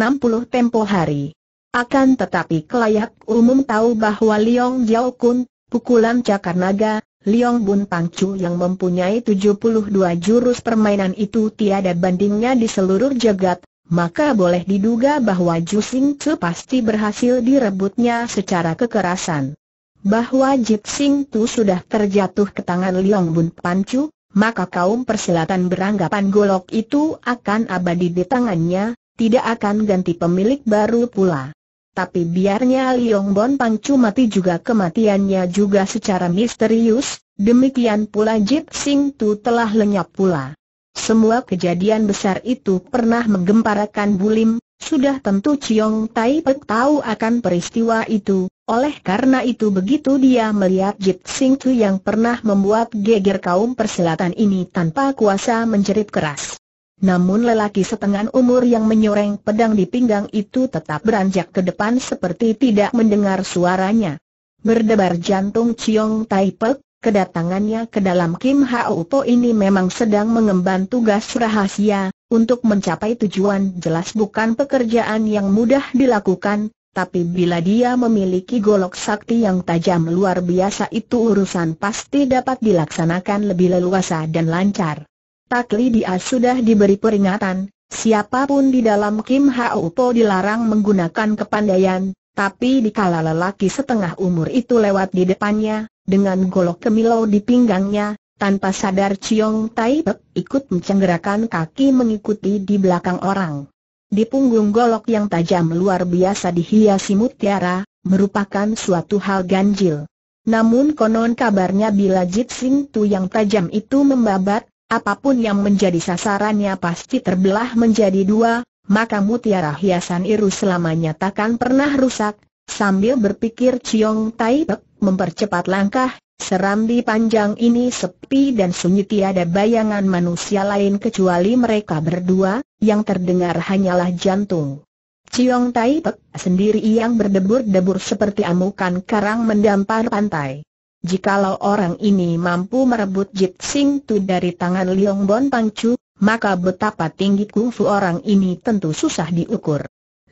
tempo hari. Akan tetapi kelayak umum tahu bahwa Liong Jiao Kun, pukulan cakar naga, Liong Bun Pangcu yang mempunyai 72 jurus permainan itu tiada bandingnya di seluruh jagat, maka boleh diduga bahwa Jusing Tzu pasti berhasil direbutnya secara kekerasan bahwa Jit Sing Tu sudah terjatuh ke tangan Liang Bun Pancu, maka kaum persilatan beranggapan golok itu akan abadi di tangannya, tidak akan ganti pemilik baru pula. Tapi biarnya Liong Bun Pancu mati juga kematiannya juga secara misterius, demikian pula Jit Sing Tu telah lenyap pula. Semua kejadian besar itu pernah menggemparkan Bulim, sudah tentu Chiong Tai Pek tahu akan peristiwa itu, oleh karena itu begitu dia melihat Jit Sing Tu yang pernah membuat geger kaum perselatan ini tanpa kuasa menjerit keras. Namun lelaki setengah umur yang menyoreng pedang di pinggang itu tetap beranjak ke depan seperti tidak mendengar suaranya. Berdebar jantung Chiong Tai Pek, kedatangannya ke dalam Kim Hao Po ini memang sedang mengemban tugas rahasia, untuk mencapai tujuan jelas bukan pekerjaan yang mudah dilakukan, tapi bila dia memiliki golok sakti yang tajam luar biasa itu urusan pasti dapat dilaksanakan lebih leluasa dan lancar. Takli dia sudah diberi peringatan, siapapun di dalam Kim Hau Po dilarang menggunakan kepandaian, tapi dikala lelaki setengah umur itu lewat di depannya, dengan golok kemilau di pinggangnya, tanpa sadar Chiong Tai Pek ikut mencenggerakan kaki mengikuti di belakang orang. Di punggung golok yang tajam luar biasa dihiasi mutiara, merupakan suatu hal ganjil. Namun konon kabarnya bila Jit Sing Tu yang tajam itu membabat, apapun yang menjadi sasarannya pasti terbelah menjadi dua, maka mutiara hiasan Iru selamanya takkan pernah rusak. Sambil berpikir Chiong Tai Pek mempercepat langkah, Serambi panjang ini sepi dan sunyi tiada bayangan manusia lain kecuali mereka berdua, yang terdengar hanyalah jantung. Ciong Tai Pek sendiri yang berdebur-debur seperti amukan karang mendampar pantai. Jikalau orang ini mampu merebut Jit Sing Tu dari tangan Liong Bon Pangcu, maka betapa tinggi kungfu orang ini tentu susah diukur.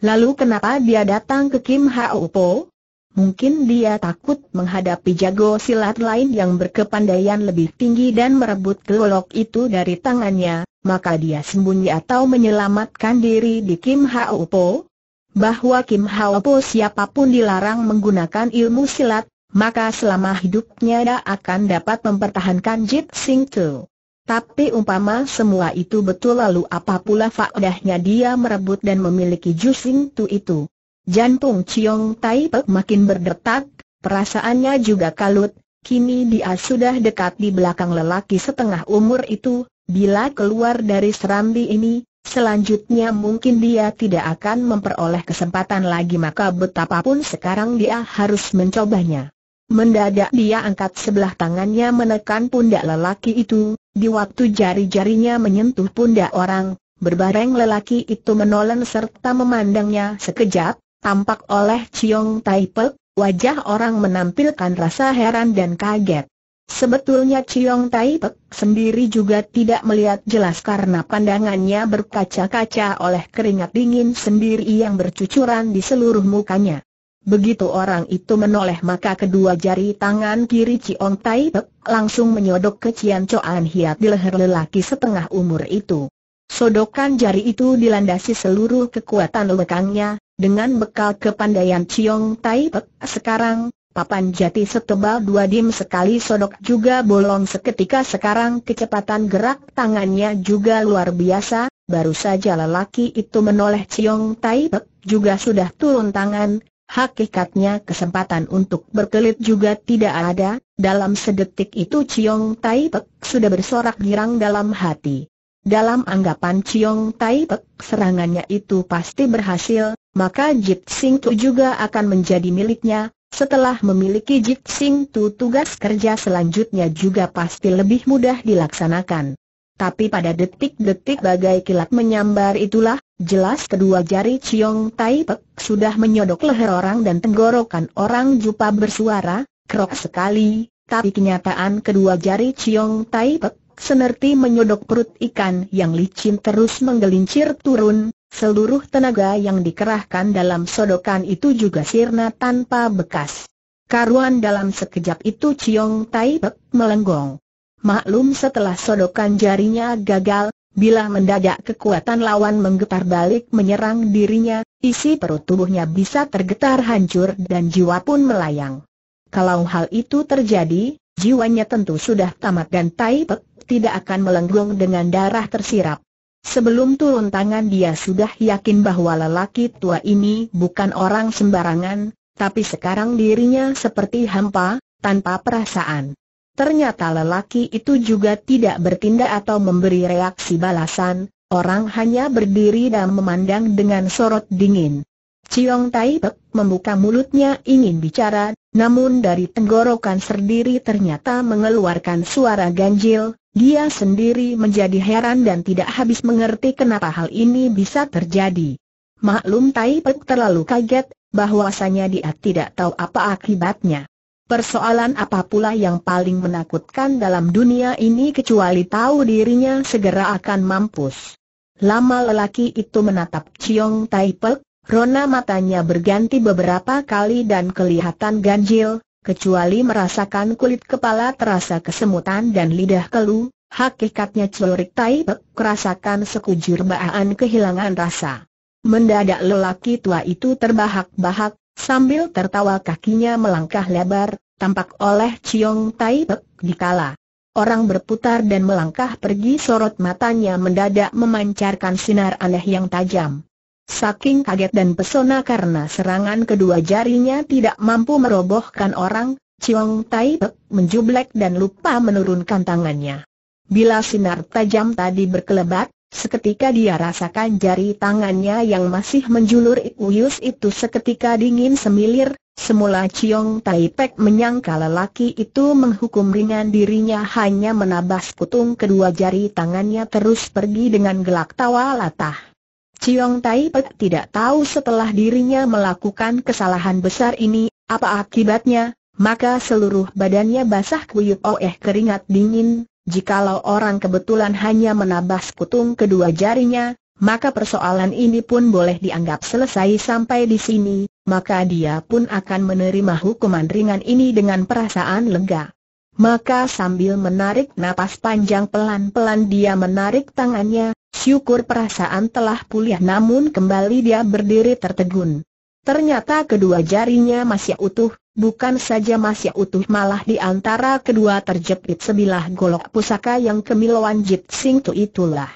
Lalu kenapa dia datang ke Kim Hao Po? Mungkin dia takut menghadapi jago silat lain yang berkepandaian lebih tinggi dan merebut gelolok itu dari tangannya, maka dia sembunyi atau menyelamatkan diri di Kim Hao Po. Bahwa Kim Hao Po siapapun dilarang menggunakan ilmu silat, maka selama hidupnya dia akan dapat mempertahankan Jit Sing Tu. Tapi umpama semua itu betul lalu apa pula faedahnya dia merebut dan memiliki Jusing Tu itu? Jantung Chiong Tai Pek makin berdetak, perasaannya juga kalut, kini dia sudah dekat di belakang lelaki setengah umur itu, bila keluar dari serambi ini, selanjutnya mungkin dia tidak akan memperoleh kesempatan lagi maka betapapun sekarang dia harus mencobanya. Mendadak dia angkat sebelah tangannya menekan pundak lelaki itu, di waktu jari-jarinya menyentuh pundak orang, berbareng lelaki itu menolong serta memandangnya sekejap, Tampak oleh Chiong Tai wajah orang menampilkan rasa heran dan kaget. Sebetulnya Chiong Tai sendiri juga tidak melihat jelas karena pandangannya berkaca-kaca oleh keringat dingin sendiri yang bercucuran di seluruh mukanya. Begitu orang itu menoleh maka kedua jari tangan kiri Chiong Tai langsung menyodok ke Cian Choan Hiat di leher lelaki setengah umur itu. Sodokan jari itu dilandasi seluruh kekuatan lekangnya, dengan bekal kepandaian Ciong Tai Pek sekarang, papan jati setebal dua dim sekali sodok juga bolong seketika sekarang kecepatan gerak tangannya juga luar biasa, baru saja lelaki itu menoleh Ciong Tai Pek juga sudah turun tangan, Hakikatnya kesempatan untuk berkelit juga tidak ada, dalam sedetik itu Ciong Tai Pek sudah bersorak girang dalam hati. Dalam anggapan Chiong Tai Pek serangannya itu pasti berhasil, maka Jip Sing Tu juga akan menjadi miliknya, setelah memiliki Jip Sing Tu tugas kerja selanjutnya juga pasti lebih mudah dilaksanakan. Tapi pada detik-detik bagai kilat menyambar itulah, jelas kedua jari Chiong Tai Pek sudah menyodok leher orang dan tenggorokan orang Jupa bersuara, krok sekali, tapi kenyataan kedua jari Chiong Tai Pek Senerti menyodok perut ikan yang licin terus menggelincir turun, seluruh tenaga yang dikerahkan dalam sodokan itu juga sirna tanpa bekas. Karuan dalam sekejap itu Ciong Tai Pek melenggong. Maklum setelah sodokan jarinya gagal, bila mendadak kekuatan lawan menggetar balik menyerang dirinya, isi perut tubuhnya bisa tergetar hancur dan jiwa pun melayang. Kalau hal itu terjadi, jiwanya tentu sudah tamat dan Tai Pek tidak akan melenggung dengan darah tersirap. Sebelum turun tangan dia sudah yakin bahwa lelaki tua ini bukan orang sembarangan, tapi sekarang dirinya seperti hampa, tanpa perasaan. Ternyata lelaki itu juga tidak bertindak atau memberi reaksi balasan, orang hanya berdiri dan memandang dengan sorot dingin. Ciong Tai Pek membuka mulutnya ingin bicara, namun dari tenggorokan sendiri ternyata mengeluarkan suara ganjil, dia sendiri menjadi heran dan tidak habis mengerti kenapa hal ini bisa terjadi. Maklum Tai Pek terlalu kaget, bahwasanya dia tidak tahu apa akibatnya. Persoalan apa pula yang paling menakutkan dalam dunia ini kecuali tahu dirinya segera akan mampus. Lama lelaki itu menatap Ciong Tai Pek, Rona matanya berganti beberapa kali dan kelihatan ganjil, kecuali merasakan kulit kepala terasa kesemutan dan lidah kelu, hakikatnya celurik tai kerasakan sekujur baaan kehilangan rasa. Mendadak lelaki tua itu terbahak-bahak, sambil tertawa kakinya melangkah lebar, tampak oleh Ciong Tai Pek dikala. Orang berputar dan melangkah pergi sorot matanya mendadak memancarkan sinar aneh yang tajam. Saking kaget dan pesona karena serangan kedua jarinya tidak mampu merobohkan orang, Chiong Tai Pek menjublek dan lupa menurunkan tangannya. Bila sinar tajam tadi berkelebat, Seketika dia rasakan jari tangannya yang masih menjulur ikuyus itu seketika dingin semilir, semula Chiong Taipek menyangka lelaki itu menghukum ringan dirinya hanya menabas putung kedua jari tangannya terus pergi dengan gelak tawa latah. Chiong Tai Pek tidak tahu setelah dirinya melakukan kesalahan besar ini, apa akibatnya, maka seluruh badannya basah kuyup oleh keringat dingin, jikalau orang kebetulan hanya menabas kutung kedua jarinya, maka persoalan ini pun boleh dianggap selesai sampai di sini, maka dia pun akan menerima hukuman ringan ini dengan perasaan lega. Maka sambil menarik napas panjang pelan-pelan dia menarik tangannya, Syukur perasaan telah pulih namun kembali dia berdiri tertegun. Ternyata kedua jarinya masih utuh, bukan saja masih utuh malah di antara kedua terjepit sebilah golok pusaka yang kemilauan Jit Sing Tu itulah.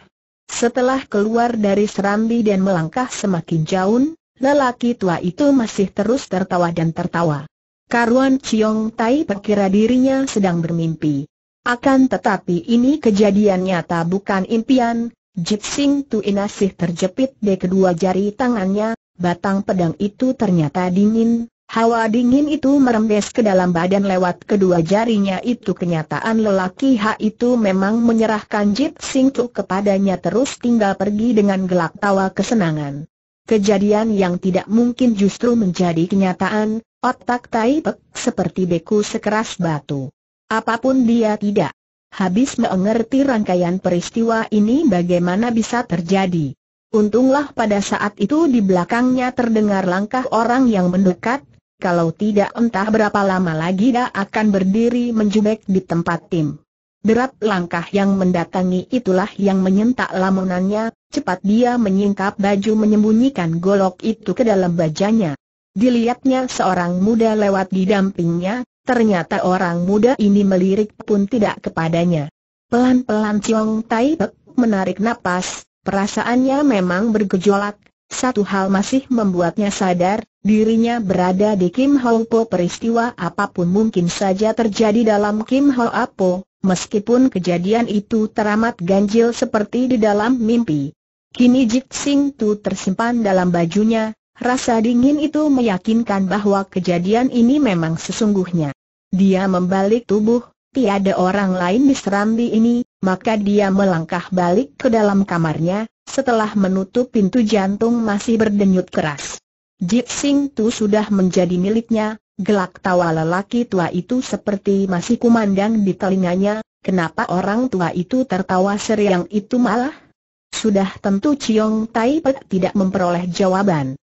Setelah keluar dari serambi dan melangkah semakin jauh, lelaki tua itu masih terus tertawa dan tertawa. Karuan Chiong Tai perkira dirinya sedang bermimpi. Akan tetapi ini kejadian nyata bukan impian, Jipsing Tu Inasih terjepit di kedua jari tangannya, batang pedang itu ternyata dingin, hawa dingin itu merembes ke dalam badan lewat kedua jarinya itu kenyataan lelaki H itu memang menyerahkan Jipsing Tu kepadanya terus tinggal pergi dengan gelak tawa kesenangan. Kejadian yang tidak mungkin justru menjadi kenyataan, otak Tai seperti beku sekeras batu. Apapun dia tidak Habis mengerti rangkaian peristiwa ini bagaimana bisa terjadi. Untunglah pada saat itu di belakangnya terdengar langkah orang yang mendekat, kalau tidak entah berapa lama lagi dia akan berdiri menjubek di tempat tim. Derap langkah yang mendatangi itulah yang menyentak lamunannya, cepat dia menyingkap baju menyembunyikan golok itu ke dalam bajanya. Dilihatnya seorang muda lewat di dampingnya, Ternyata orang muda ini melirik pun tidak kepadanya. Pelan-pelan Chong Tai Pek menarik napas, perasaannya memang bergejolak. Satu hal masih membuatnya sadar, dirinya berada di Kim Ho Po peristiwa apapun mungkin saja terjadi dalam Kim Ho Po, meskipun kejadian itu teramat ganjil seperti di dalam mimpi. Kini Jik Sing Tu tersimpan dalam bajunya, Rasa dingin itu meyakinkan bahwa kejadian ini memang sesungguhnya. Dia membalik tubuh, tiada orang lain di serambi ini, maka dia melangkah balik ke dalam kamarnya, setelah menutup pintu jantung masih berdenyut keras. Jit Sing Tu sudah menjadi miliknya, gelak tawa lelaki tua itu seperti masih kumandang di telinganya, kenapa orang tua itu tertawa seriang itu malah? Sudah tentu Ciong Tai Pek tidak memperoleh jawaban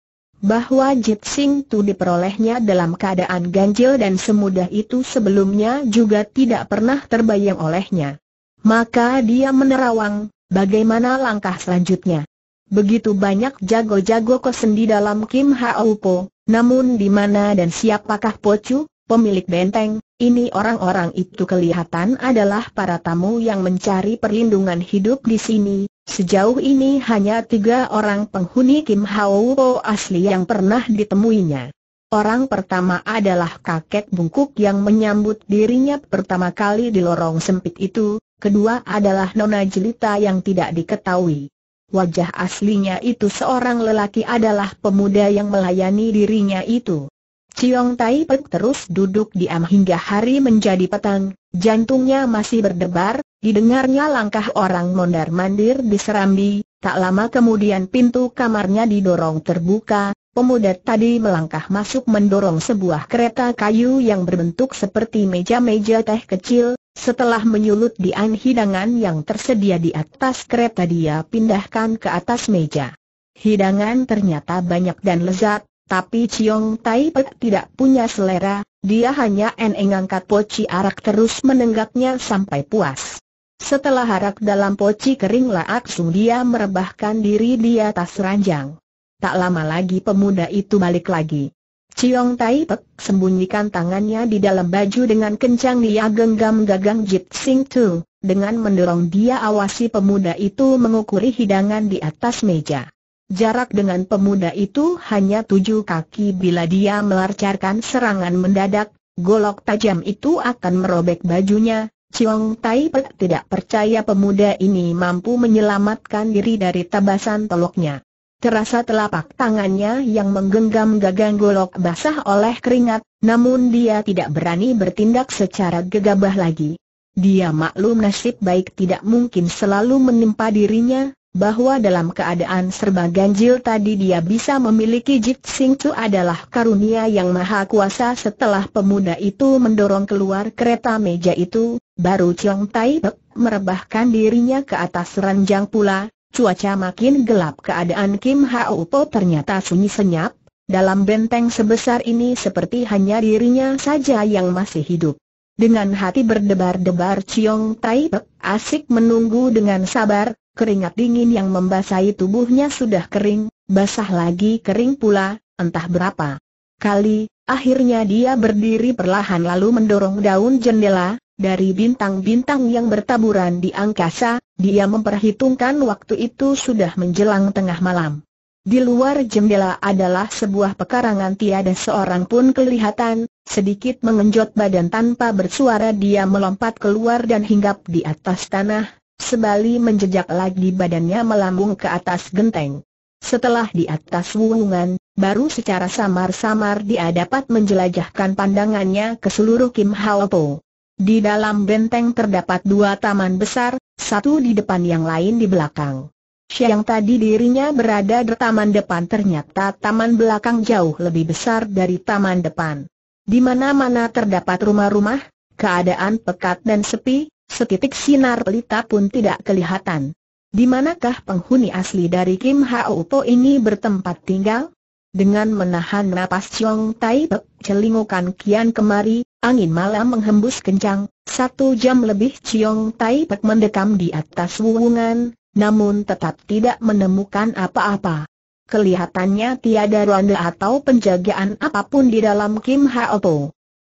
bahwa Jitsing Tu diperolehnya dalam keadaan ganjil dan semudah itu sebelumnya juga tidak pernah terbayang olehnya. Maka dia menerawang, bagaimana langkah selanjutnya. Begitu banyak jago-jago kosendi dalam Kim Hau Po, namun di mana dan siapakah Pocu, pemilik benteng, ini orang-orang itu kelihatan adalah para tamu yang mencari perlindungan hidup di sini, Sejauh ini hanya tiga orang penghuni Kim Hao Po asli yang pernah ditemuinya. Orang pertama adalah kakek bungkuk yang menyambut dirinya pertama kali di lorong sempit itu, kedua adalah Nona Jelita yang tidak diketahui. Wajah aslinya itu seorang lelaki adalah pemuda yang melayani dirinya itu. Ciong Tai Pek terus duduk diam hingga hari menjadi petang, jantungnya masih berdebar, Didengarnya langkah orang mondar-mandir di Serambi, tak lama kemudian pintu kamarnya didorong terbuka, pemuda tadi melangkah masuk mendorong sebuah kereta kayu yang berbentuk seperti meja-meja teh kecil, setelah menyulut di an hidangan yang tersedia di atas kereta dia pindahkan ke atas meja. Hidangan ternyata banyak dan lezat, tapi Chiong Tai Pek tidak punya selera, dia hanya eneng angkat poci arak terus menenggaknya sampai puas. Setelah harap dalam poci kering Sung dia merebahkan diri di atas ranjang. Tak lama lagi pemuda itu balik lagi. Ciong Tai Pek sembunyikan tangannya di dalam baju dengan kencang dia genggam gagang Jit Sing Tu, dengan mendorong dia awasi pemuda itu mengukuri hidangan di atas meja. Jarak dengan pemuda itu hanya tujuh kaki bila dia melancarkan serangan mendadak, golok tajam itu akan merobek bajunya, Chiong Tai Pek tidak percaya pemuda ini mampu menyelamatkan diri dari tabasan teloknya. Terasa telapak tangannya yang menggenggam gagang golok basah oleh keringat, namun dia tidak berani bertindak secara gegabah lagi. Dia maklum nasib baik tidak mungkin selalu menimpa dirinya, bahwa dalam keadaan serba ganjil tadi dia bisa memiliki Jit Sing Chu adalah karunia yang maha kuasa setelah pemuda itu mendorong keluar kereta meja itu, baru Chiang Tai Pek merebahkan dirinya ke atas ranjang pula, cuaca makin gelap keadaan Kim Hao Po ternyata sunyi senyap, dalam benteng sebesar ini seperti hanya dirinya saja yang masih hidup. Dengan hati berdebar-debar Chiong Tai Pek asik menunggu dengan sabar, keringat dingin yang membasahi tubuhnya sudah kering, basah lagi kering pula, entah berapa kali, akhirnya dia berdiri perlahan lalu mendorong daun jendela, dari bintang-bintang yang bertaburan di angkasa, dia memperhitungkan waktu itu sudah menjelang tengah malam. Di luar jendela adalah sebuah pekarangan tiada seorang pun kelihatan, sedikit mengenjot badan tanpa bersuara dia melompat keluar dan hinggap di atas tanah, Sebali menjejak lagi badannya melambung ke atas genteng. Setelah di atas wungungan, baru secara samar-samar dia dapat menjelajahkan pandangannya ke seluruh Kim Hao Po. Di dalam benteng terdapat dua taman besar, satu di depan yang lain di belakang. Yang tadi dirinya berada di taman depan ternyata taman belakang jauh lebih besar dari taman depan. Di mana-mana terdapat rumah-rumah, keadaan pekat dan sepi, Setitik sinar pelita pun tidak kelihatan. Di manakah penghuni asli dari Kim Hao Po ini bertempat tinggal? Dengan menahan napas Chong Tai Pek, celingukan kian kemari, angin malam menghembus kencang, satu jam lebih Chong Tai Pek mendekam di atas wuwungan, namun tetap tidak menemukan apa-apa. Kelihatannya tiada ruanda atau penjagaan apapun di dalam Kim Hao Po.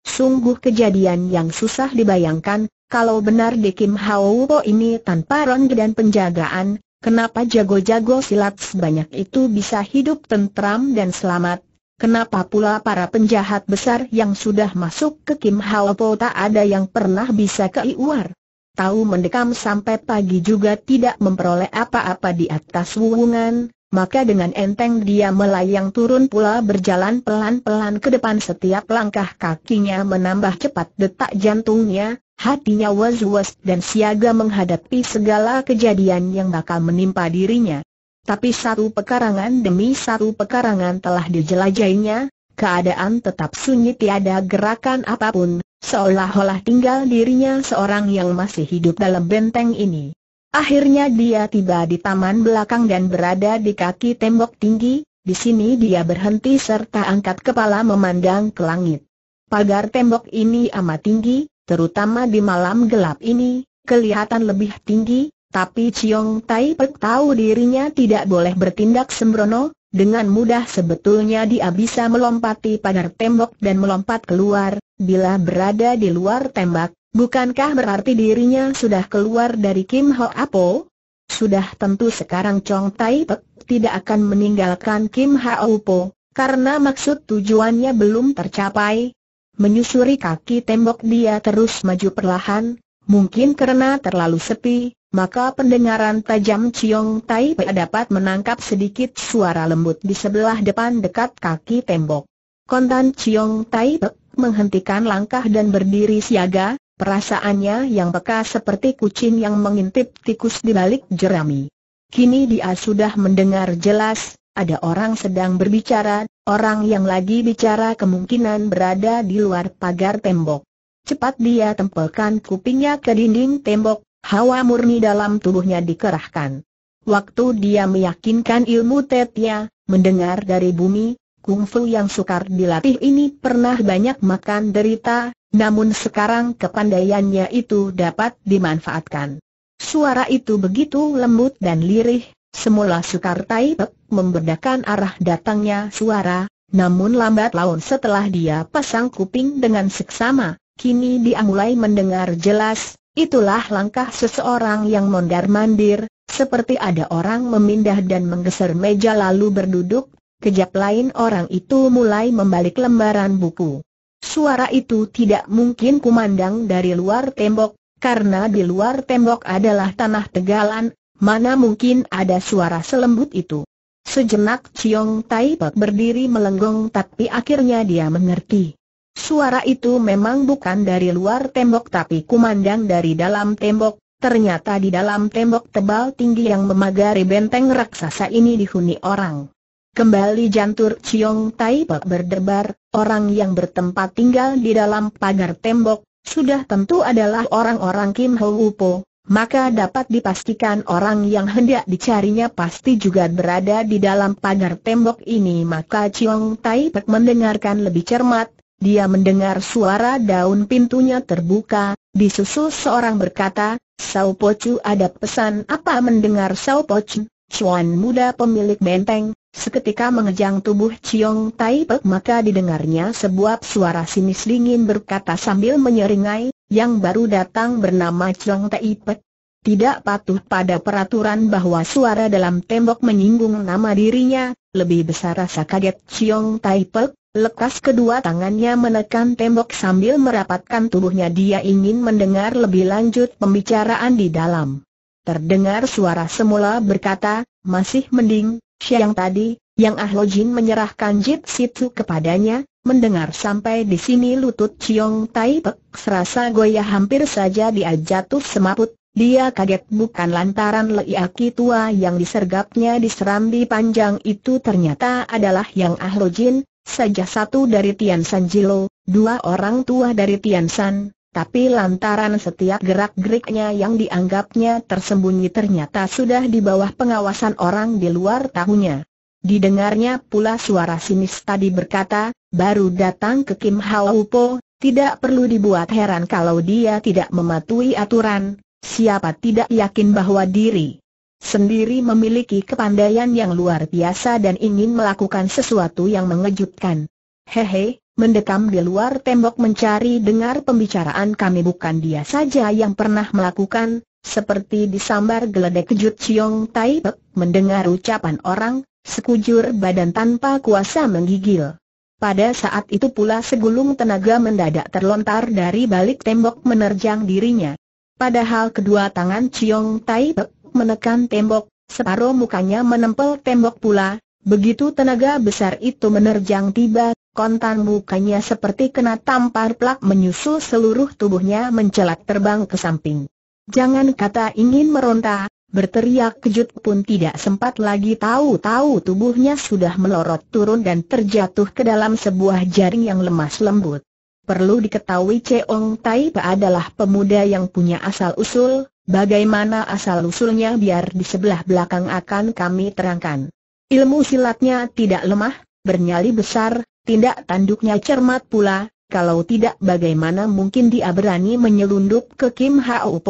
Sungguh kejadian yang susah dibayangkan, kalau benar di Dekim Hauwo ini tanpa ronde dan penjagaan, kenapa jago-jago silat sebanyak itu bisa hidup tentram dan selamat? Kenapa pula para penjahat besar yang sudah masuk ke Kim Hao tak ada yang pernah bisa ke Iwar? Tahu mendekam sampai pagi juga tidak memperoleh apa-apa di atas wungan, maka dengan enteng dia melayang turun pula berjalan pelan-pelan ke depan setiap langkah kakinya menambah cepat detak jantungnya, Hatinya was-was dan siaga menghadapi segala kejadian yang bakal menimpa dirinya. Tapi satu pekarangan demi satu pekarangan telah dijelajahinya, keadaan tetap sunyi tiada gerakan apapun, seolah-olah tinggal dirinya seorang yang masih hidup dalam benteng ini. Akhirnya dia tiba di taman belakang dan berada di kaki tembok tinggi, di sini dia berhenti serta angkat kepala memandang ke langit. Pagar tembok ini amat tinggi, terutama di malam gelap ini, kelihatan lebih tinggi, tapi Chiong Tai Pek tahu dirinya tidak boleh bertindak sembrono, dengan mudah sebetulnya dia bisa melompati pagar tembok dan melompat keluar, bila berada di luar tembak, bukankah berarti dirinya sudah keluar dari Kim Ho Apo? Sudah tentu sekarang Chong Tai Pek tidak akan meninggalkan Kim Ho Apo, karena maksud tujuannya belum tercapai, Menyusuri kaki tembok dia terus maju perlahan, mungkin karena terlalu sepi, maka pendengaran tajam Ciong Tai Pe dapat menangkap sedikit suara lembut di sebelah depan dekat kaki tembok. Kontan Ciong Tai Pe menghentikan langkah dan berdiri siaga, perasaannya yang peka seperti kucing yang mengintip tikus di balik jerami. Kini dia sudah mendengar jelas ada orang sedang berbicara, orang yang lagi bicara kemungkinan berada di luar pagar tembok. Cepat dia tempelkan kupingnya ke dinding tembok, hawa murni dalam tubuhnya dikerahkan. Waktu dia meyakinkan ilmu tetia mendengar dari bumi, kungfu yang sukar dilatih ini pernah banyak makan derita, namun sekarang kepandaiannya itu dapat dimanfaatkan. Suara itu begitu lembut dan lirih, Semula Sukar Taipek membedakan arah datangnya suara, namun lambat laun setelah dia pasang kuping dengan seksama, kini dia mulai mendengar jelas, itulah langkah seseorang yang mondar-mandir, seperti ada orang memindah dan menggeser meja lalu berduduk, kejap lain orang itu mulai membalik lembaran buku. Suara itu tidak mungkin kumandang dari luar tembok, karena di luar tembok adalah tanah tegalan, Mana mungkin ada suara selembut itu? Sejenak Ciong Tai Pek berdiri melenggong tapi akhirnya dia mengerti. Suara itu memang bukan dari luar tembok tapi kumandang dari dalam tembok, ternyata di dalam tembok tebal tinggi yang memagari benteng raksasa ini dihuni orang. Kembali jantur Ciong Tai Pek berdebar, orang yang bertempat tinggal di dalam pagar tembok, sudah tentu adalah orang-orang Kim Ho Upo, maka dapat dipastikan orang yang hendak dicarinya pasti juga berada di dalam pagar tembok ini. Maka Chiong Tai Pek mendengarkan lebih cermat, dia mendengar suara daun pintunya terbuka, disusul seorang berkata, Sao Chu ada pesan apa mendengar Sao Chu? Chuan muda pemilik benteng, Seketika mengejang tubuh Chiong Tai Pek maka didengarnya sebuah suara sinis dingin berkata sambil menyeringai, yang baru datang bernama Chiong Tai Pek. Tidak patuh pada peraturan bahwa suara dalam tembok menyinggung nama dirinya, lebih besar rasa kaget Chiong Tai Pek, lekas kedua tangannya menekan tembok sambil merapatkan tubuhnya dia ingin mendengar lebih lanjut pembicaraan di dalam. Terdengar suara semula berkata, masih mending, Siang tadi, yang Ah Lojin menyerahkan Jit Situ kepadanya, mendengar sampai di sini lutut Ciong Tai Pek serasa goyah hampir saja dia jatuh semaput, dia kaget bukan lantaran leiaki tua yang disergapnya di serambi panjang itu ternyata adalah yang Ah Lojin, saja satu dari Tian San Jilo, dua orang tua dari Tian San, tapi lantaran setiap gerak-geriknya yang dianggapnya tersembunyi ternyata sudah di bawah pengawasan orang di luar tahunya. Didengarnya pula suara sinis tadi berkata, baru datang ke Kim Haupo, tidak perlu dibuat heran kalau dia tidak mematuhi aturan, siapa tidak yakin bahwa diri sendiri memiliki kepandaian yang luar biasa dan ingin melakukan sesuatu yang mengejutkan. Hehe, mendekam di luar tembok mencari dengar pembicaraan kami bukan dia saja yang pernah melakukan, seperti disambar geledek kejut Ciong Tai Pek, mendengar ucapan orang, sekujur badan tanpa kuasa menggigil. Pada saat itu pula segulung tenaga mendadak terlontar dari balik tembok menerjang dirinya. Padahal kedua tangan Ciong Tai Pek menekan tembok, separuh mukanya menempel tembok pula, begitu tenaga besar itu menerjang tiba, kontan mukanya seperti kena tampar plak menyusul seluruh tubuhnya mencelat terbang ke samping. Jangan kata ingin meronta, berteriak kejut pun tidak sempat lagi tahu-tahu tubuhnya sudah melorot turun dan terjatuh ke dalam sebuah jaring yang lemas lembut. Perlu diketahui Cheong Tai adalah pemuda yang punya asal-usul, bagaimana asal-usulnya biar di sebelah belakang akan kami terangkan. Ilmu silatnya tidak lemah, bernyali besar, Tindak tanduknya cermat pula, kalau tidak bagaimana mungkin dia berani menyelundup ke Kim Hao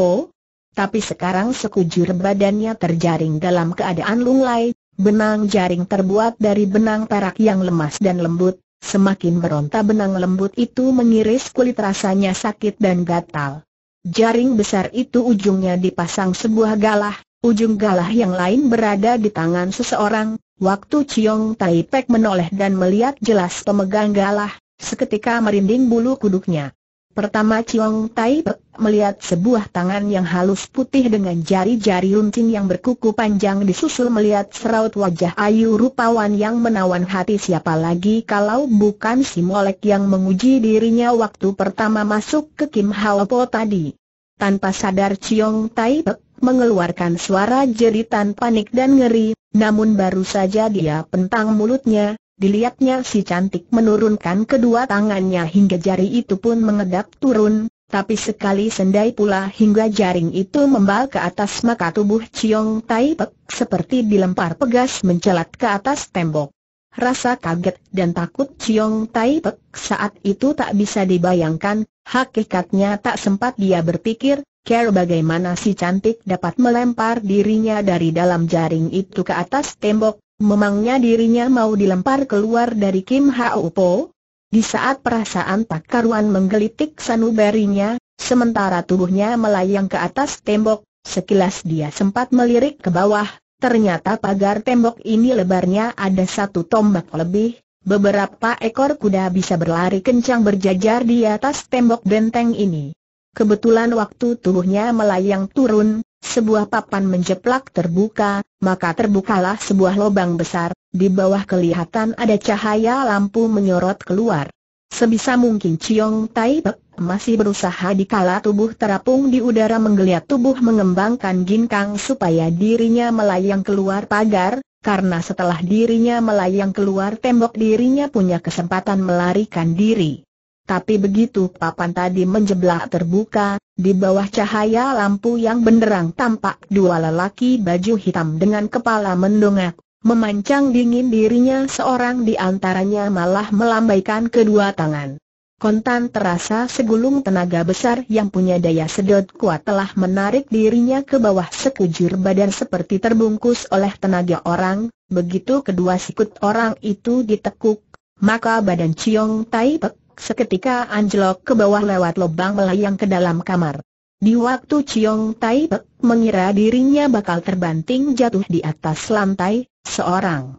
Tapi sekarang sekujur badannya terjaring dalam keadaan lunglai, benang jaring terbuat dari benang perak yang lemas dan lembut, Semakin meronta benang lembut itu mengiris kulit rasanya sakit dan gatal. Jaring besar itu ujungnya dipasang sebuah galah, ujung galah yang lain berada di tangan seseorang. Waktu Chiong Tai Pek menoleh dan melihat jelas pemegang galah, seketika merinding bulu kuduknya. Pertama Chiong Tai Pek melihat sebuah tangan yang halus putih dengan jari-jari runcing yang berkuku panjang disusul melihat seraut wajah ayu rupawan yang menawan hati siapa lagi kalau bukan si Molek yang menguji dirinya waktu pertama masuk ke Kim Hao Po tadi. Tanpa sadar Chiong Tai Pek mengeluarkan suara jeritan panik dan ngeri, namun baru saja dia pentang mulutnya, dilihatnya si cantik menurunkan kedua tangannya hingga jari itu pun mengedap turun, tapi sekali sendai pula hingga jaring itu membal ke atas maka tubuh Ciong Tai Pek seperti dilempar pegas mencelat ke atas tembok. Rasa kaget dan takut Ciong Tai Pek saat itu tak bisa dibayangkan, hakikatnya tak sempat dia berpikir, Care bagaimana si cantik dapat melempar dirinya dari dalam jaring itu ke atas tembok, memangnya dirinya mau dilempar keluar dari Kim Hau Po? Di saat perasaan tak karuan menggelitik sanubarinya, sementara tubuhnya melayang ke atas tembok, sekilas dia sempat melirik ke bawah, ternyata pagar tembok ini lebarnya ada satu tombak lebih, beberapa ekor kuda bisa berlari kencang berjajar di atas tembok benteng ini. Kebetulan waktu tubuhnya melayang turun, sebuah papan menjeplak terbuka, maka terbukalah sebuah lubang besar, di bawah kelihatan ada cahaya lampu menyorot keluar. Sebisa mungkin Chiong Tai Pek masih berusaha dikala tubuh terapung di udara menggeliat tubuh mengembangkan ginkang supaya dirinya melayang keluar pagar, karena setelah dirinya melayang keluar tembok dirinya punya kesempatan melarikan diri. Tapi begitu papan tadi menjeblak terbuka, di bawah cahaya lampu yang benderang tampak dua lelaki baju hitam dengan kepala mendongak, memancang dingin dirinya seorang di antaranya malah melambaikan kedua tangan. Kontan terasa segulung tenaga besar yang punya daya sedot kuat telah menarik dirinya ke bawah sekujur badan seperti terbungkus oleh tenaga orang, begitu kedua sikut orang itu ditekuk, maka badan Ciong Tai seketika anjlok ke bawah lewat lubang melayang ke dalam kamar. Di waktu Chiong Tai Pek mengira dirinya bakal terbanting jatuh di atas lantai, seorang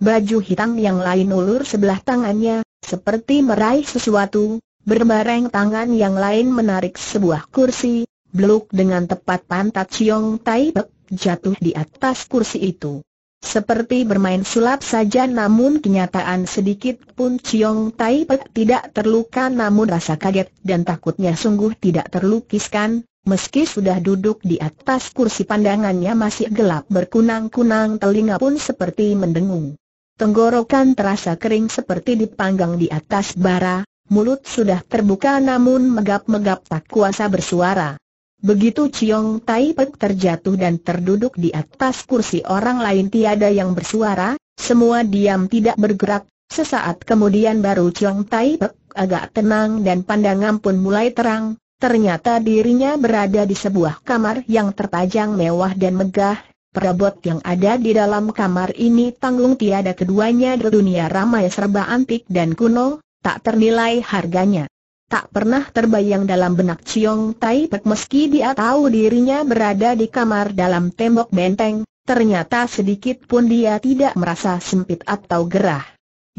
baju hitam yang lain ulur sebelah tangannya, seperti meraih sesuatu, berbareng tangan yang lain menarik sebuah kursi, beluk dengan tepat pantat Chiong Tai Pek jatuh di atas kursi itu. Seperti bermain sulap saja namun kenyataan sedikit pun Ciong Tai Pek tidak terluka namun rasa kaget dan takutnya sungguh tidak terlukiskan, meski sudah duduk di atas kursi pandangannya masih gelap berkunang-kunang telinga pun seperti mendengung. Tenggorokan terasa kering seperti dipanggang di atas bara, mulut sudah terbuka namun megap-megap tak kuasa bersuara. Begitu Chiong Tai Pek terjatuh dan terduduk di atas kursi orang lain tiada yang bersuara, semua diam tidak bergerak, sesaat kemudian baru Chiong Tai Pek agak tenang dan pandangan pun mulai terang, ternyata dirinya berada di sebuah kamar yang terpajang mewah dan megah, perabot yang ada di dalam kamar ini tanggung tiada keduanya di dunia ramai serba antik dan kuno, tak ternilai harganya. Tak pernah terbayang dalam benak Chiong Tai Pek meski dia tahu dirinya berada di kamar dalam tembok benteng, ternyata sedikit pun dia tidak merasa sempit atau gerah.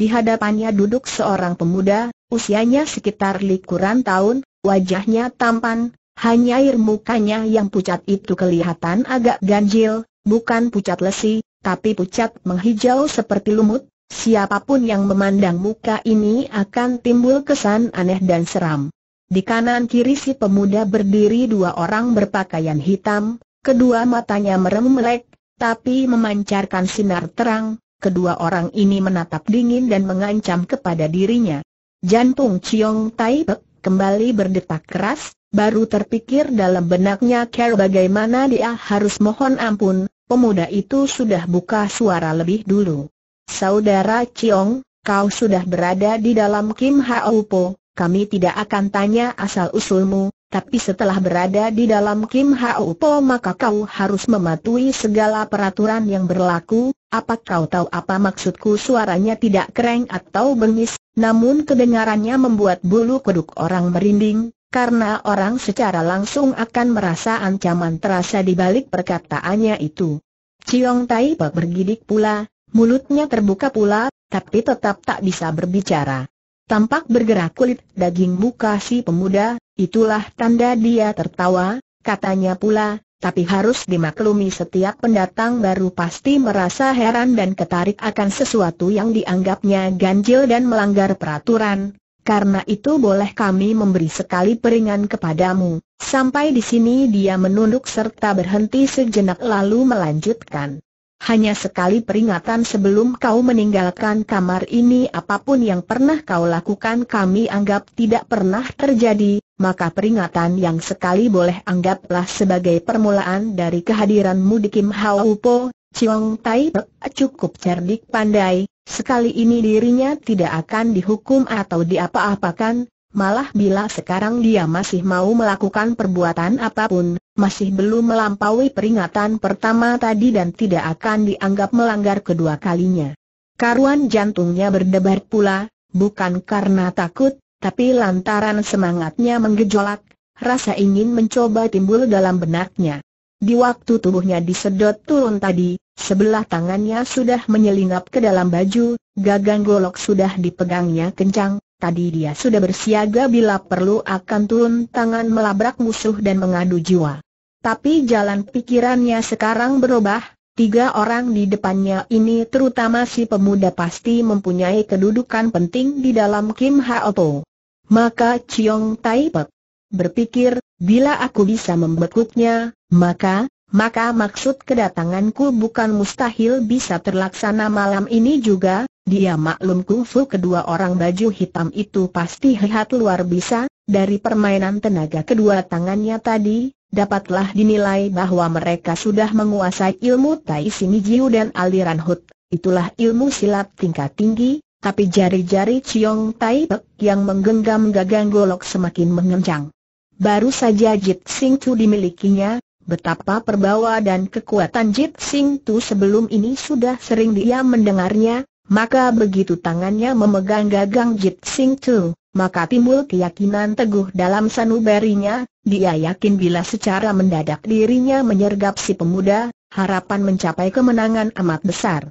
Di hadapannya duduk seorang pemuda, usianya sekitar likuran tahun, wajahnya tampan, hanya air mukanya yang pucat itu kelihatan agak ganjil, bukan pucat lesi, tapi pucat menghijau seperti lumut, Siapapun yang memandang muka ini akan timbul kesan aneh dan seram. Di kanan kiri si pemuda berdiri dua orang berpakaian hitam, kedua matanya merem melek, tapi memancarkan sinar terang, kedua orang ini menatap dingin dan mengancam kepada dirinya. Jantung Chiong Tai Pek kembali berdetak keras, baru terpikir dalam benaknya Care bagaimana dia harus mohon ampun, pemuda itu sudah buka suara lebih dulu. Saudara Chiong, kau sudah berada di dalam Kim Hau Po, kami tidak akan tanya asal-usulmu, tapi setelah berada di dalam Kim Hau Po maka kau harus mematuhi segala peraturan yang berlaku, apa kau tahu apa maksudku suaranya tidak kereng atau bengis, namun kedengarannya membuat bulu kuduk orang merinding, karena orang secara langsung akan merasa ancaman terasa di balik perkataannya itu. Ciong Tai Pek bergidik pula, Mulutnya terbuka pula, tapi tetap tak bisa berbicara. Tampak bergerak kulit daging muka si pemuda, itulah tanda dia tertawa, katanya pula, tapi harus dimaklumi setiap pendatang baru pasti merasa heran dan ketarik akan sesuatu yang dianggapnya ganjil dan melanggar peraturan. Karena itu boleh kami memberi sekali peringan kepadamu. Sampai di sini dia menunduk serta berhenti sejenak lalu melanjutkan. Hanya sekali peringatan sebelum kau meninggalkan kamar ini apapun yang pernah kau lakukan kami anggap tidak pernah terjadi, maka peringatan yang sekali boleh anggaplah sebagai permulaan dari kehadiranmu di Kim Hau Chiong Tai Pek cukup cerdik pandai, sekali ini dirinya tidak akan dihukum atau diapa-apakan, Malah bila sekarang dia masih mau melakukan perbuatan apapun, masih belum melampaui peringatan pertama tadi dan tidak akan dianggap melanggar kedua kalinya. Karuan jantungnya berdebar pula, bukan karena takut, tapi lantaran semangatnya menggejolak, rasa ingin mencoba timbul dalam benaknya. Di waktu tubuhnya disedot turun tadi, sebelah tangannya sudah menyelinap ke dalam baju, gagang golok sudah dipegangnya kencang, Tadi dia sudah bersiaga bila perlu akan turun tangan melabrak musuh dan mengadu jiwa. Tapi jalan pikirannya sekarang berubah, tiga orang di depannya ini terutama si pemuda pasti mempunyai kedudukan penting di dalam Kim Hao Po. Maka Chiong Tai berpikir, bila aku bisa membekuknya, maka, maka maksud kedatanganku bukan mustahil bisa terlaksana malam ini juga, dia maklum kungfu kedua orang baju hitam itu pasti hebat luar biasa, dari permainan tenaga kedua tangannya tadi, dapatlah dinilai bahwa mereka sudah menguasai ilmu Tai Sini Jiu dan aliran Hut. Itulah ilmu silat tingkat tinggi, tapi jari-jari Ciong Tai Pek yang menggenggam gagang golok semakin mengencang. Baru saja Jit Sing Chu dimilikinya, betapa perbawa dan kekuatan Jit Sing Chu sebelum ini sudah sering dia mendengarnya, maka begitu tangannya memegang gagang Jit Sing Tu, maka timbul keyakinan teguh dalam sanubarinya, dia yakin bila secara mendadak dirinya menyergap si pemuda, harapan mencapai kemenangan amat besar.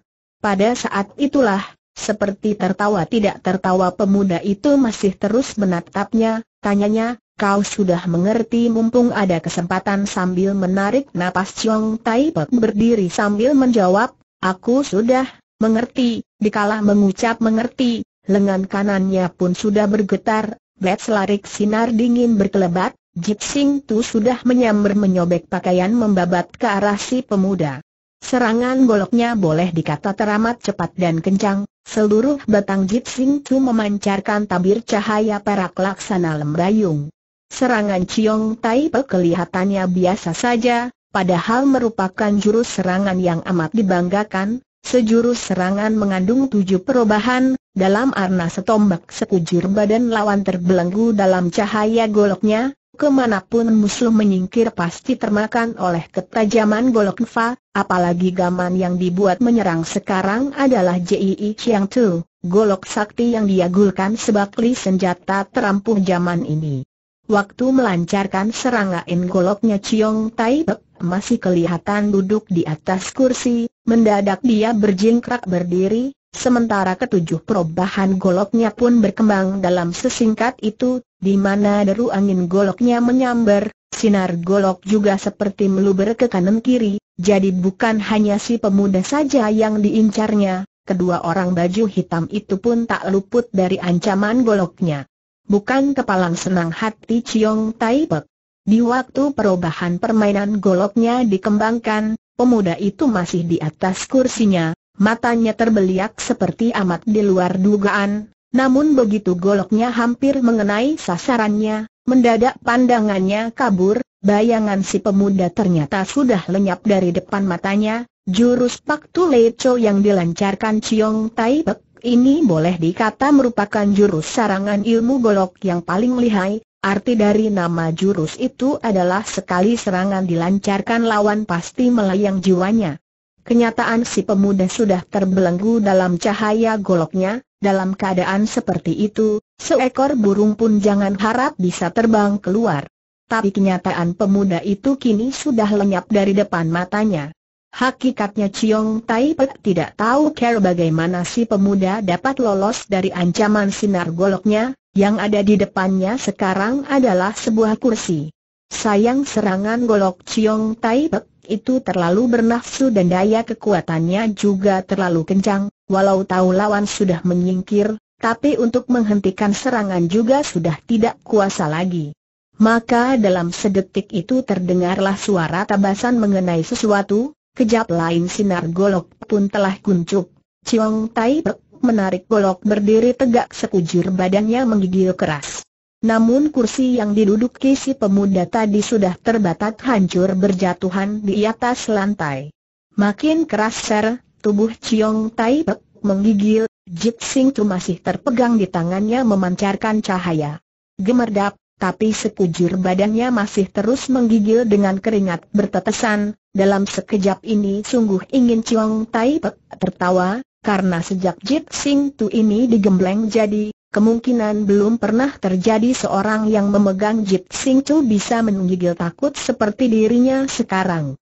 Pada saat itulah, seperti tertawa tidak tertawa pemuda itu masih terus menatapnya, tanyanya, kau sudah mengerti mumpung ada kesempatan sambil menarik napas Chong Tai Pek berdiri sambil menjawab, aku sudah, Mengerti, dikala mengucap mengerti, lengan kanannya pun sudah bergetar, blade selarik sinar dingin berkelebat, Jit Sing Tu sudah menyamber menyobek pakaian membabat ke arah si pemuda. Serangan goloknya boleh dikata teramat cepat dan kencang, seluruh batang Jit Sing Tu memancarkan tabir cahaya perak laksana lembayung. Serangan Chiong Tai Pe kelihatannya biasa saja, padahal merupakan jurus serangan yang amat dibanggakan, Sejurus serangan mengandung tujuh perubahan, dalam arna setombak sekujur badan lawan terbelenggu dalam cahaya goloknya, kemanapun musuh menyingkir pasti termakan oleh ketajaman golok Nfa, apalagi gaman yang dibuat menyerang sekarang adalah JII Chiang Tu, golok sakti yang diagulkan sebakli senjata terampuh zaman ini. Waktu melancarkan serangan goloknya Chiong Tai Bek, masih kelihatan duduk di atas kursi, mendadak dia berjingkrak berdiri, sementara ketujuh perubahan goloknya pun berkembang dalam sesingkat itu, di mana deru angin goloknya menyambar, sinar golok juga seperti meluber ke kanan kiri, jadi bukan hanya si pemuda saja yang diincarnya, kedua orang baju hitam itu pun tak luput dari ancaman goloknya. Bukan kepalang senang hati Chiong Taipek. Di waktu perubahan permainan goloknya dikembangkan, pemuda itu masih di atas kursinya, matanya terbeliak seperti amat di luar dugaan, namun begitu goloknya hampir mengenai sasarannya, mendadak pandangannya kabur, bayangan si pemuda ternyata sudah lenyap dari depan matanya, jurus Pak Tu Leco yang dilancarkan Chiong Tai Pek ini boleh dikata merupakan jurus sarangan ilmu golok yang paling lihai, Arti dari nama jurus itu adalah sekali serangan dilancarkan lawan pasti melayang jiwanya. Kenyataan si pemuda sudah terbelenggu dalam cahaya goloknya, dalam keadaan seperti itu, seekor burung pun jangan harap bisa terbang keluar. Tapi kenyataan pemuda itu kini sudah lenyap dari depan matanya. Hakikatnya Ciong Tai Pek tidak tahu care bagaimana si pemuda dapat lolos dari ancaman sinar goloknya, yang ada di depannya sekarang adalah sebuah kursi. Sayang serangan golok Chiong Tai Pek itu terlalu bernafsu dan daya kekuatannya juga terlalu kencang, walau tahu lawan sudah menyingkir, tapi untuk menghentikan serangan juga sudah tidak kuasa lagi. Maka dalam sedetik itu terdengarlah suara tabasan mengenai sesuatu, kejap lain sinar golok pun telah kuncup. Chiong Tai Pek menarik golok berdiri tegak sekujur badannya menggigil keras. Namun kursi yang diduduki si pemuda tadi sudah terbatat hancur berjatuhan di atas lantai. Makin keras ser, tubuh Chiong Tai Pek menggigil, Jip Sing Tu masih terpegang di tangannya memancarkan cahaya. Gemerdap, tapi sekujur badannya masih terus menggigil dengan keringat bertetesan, dalam sekejap ini sungguh ingin Chiong Tai Pek tertawa, karena sejak Jit Sing Tu ini digembleng jadi, kemungkinan belum pernah terjadi seorang yang memegang Jit Sing Tu bisa menggigil takut seperti dirinya sekarang.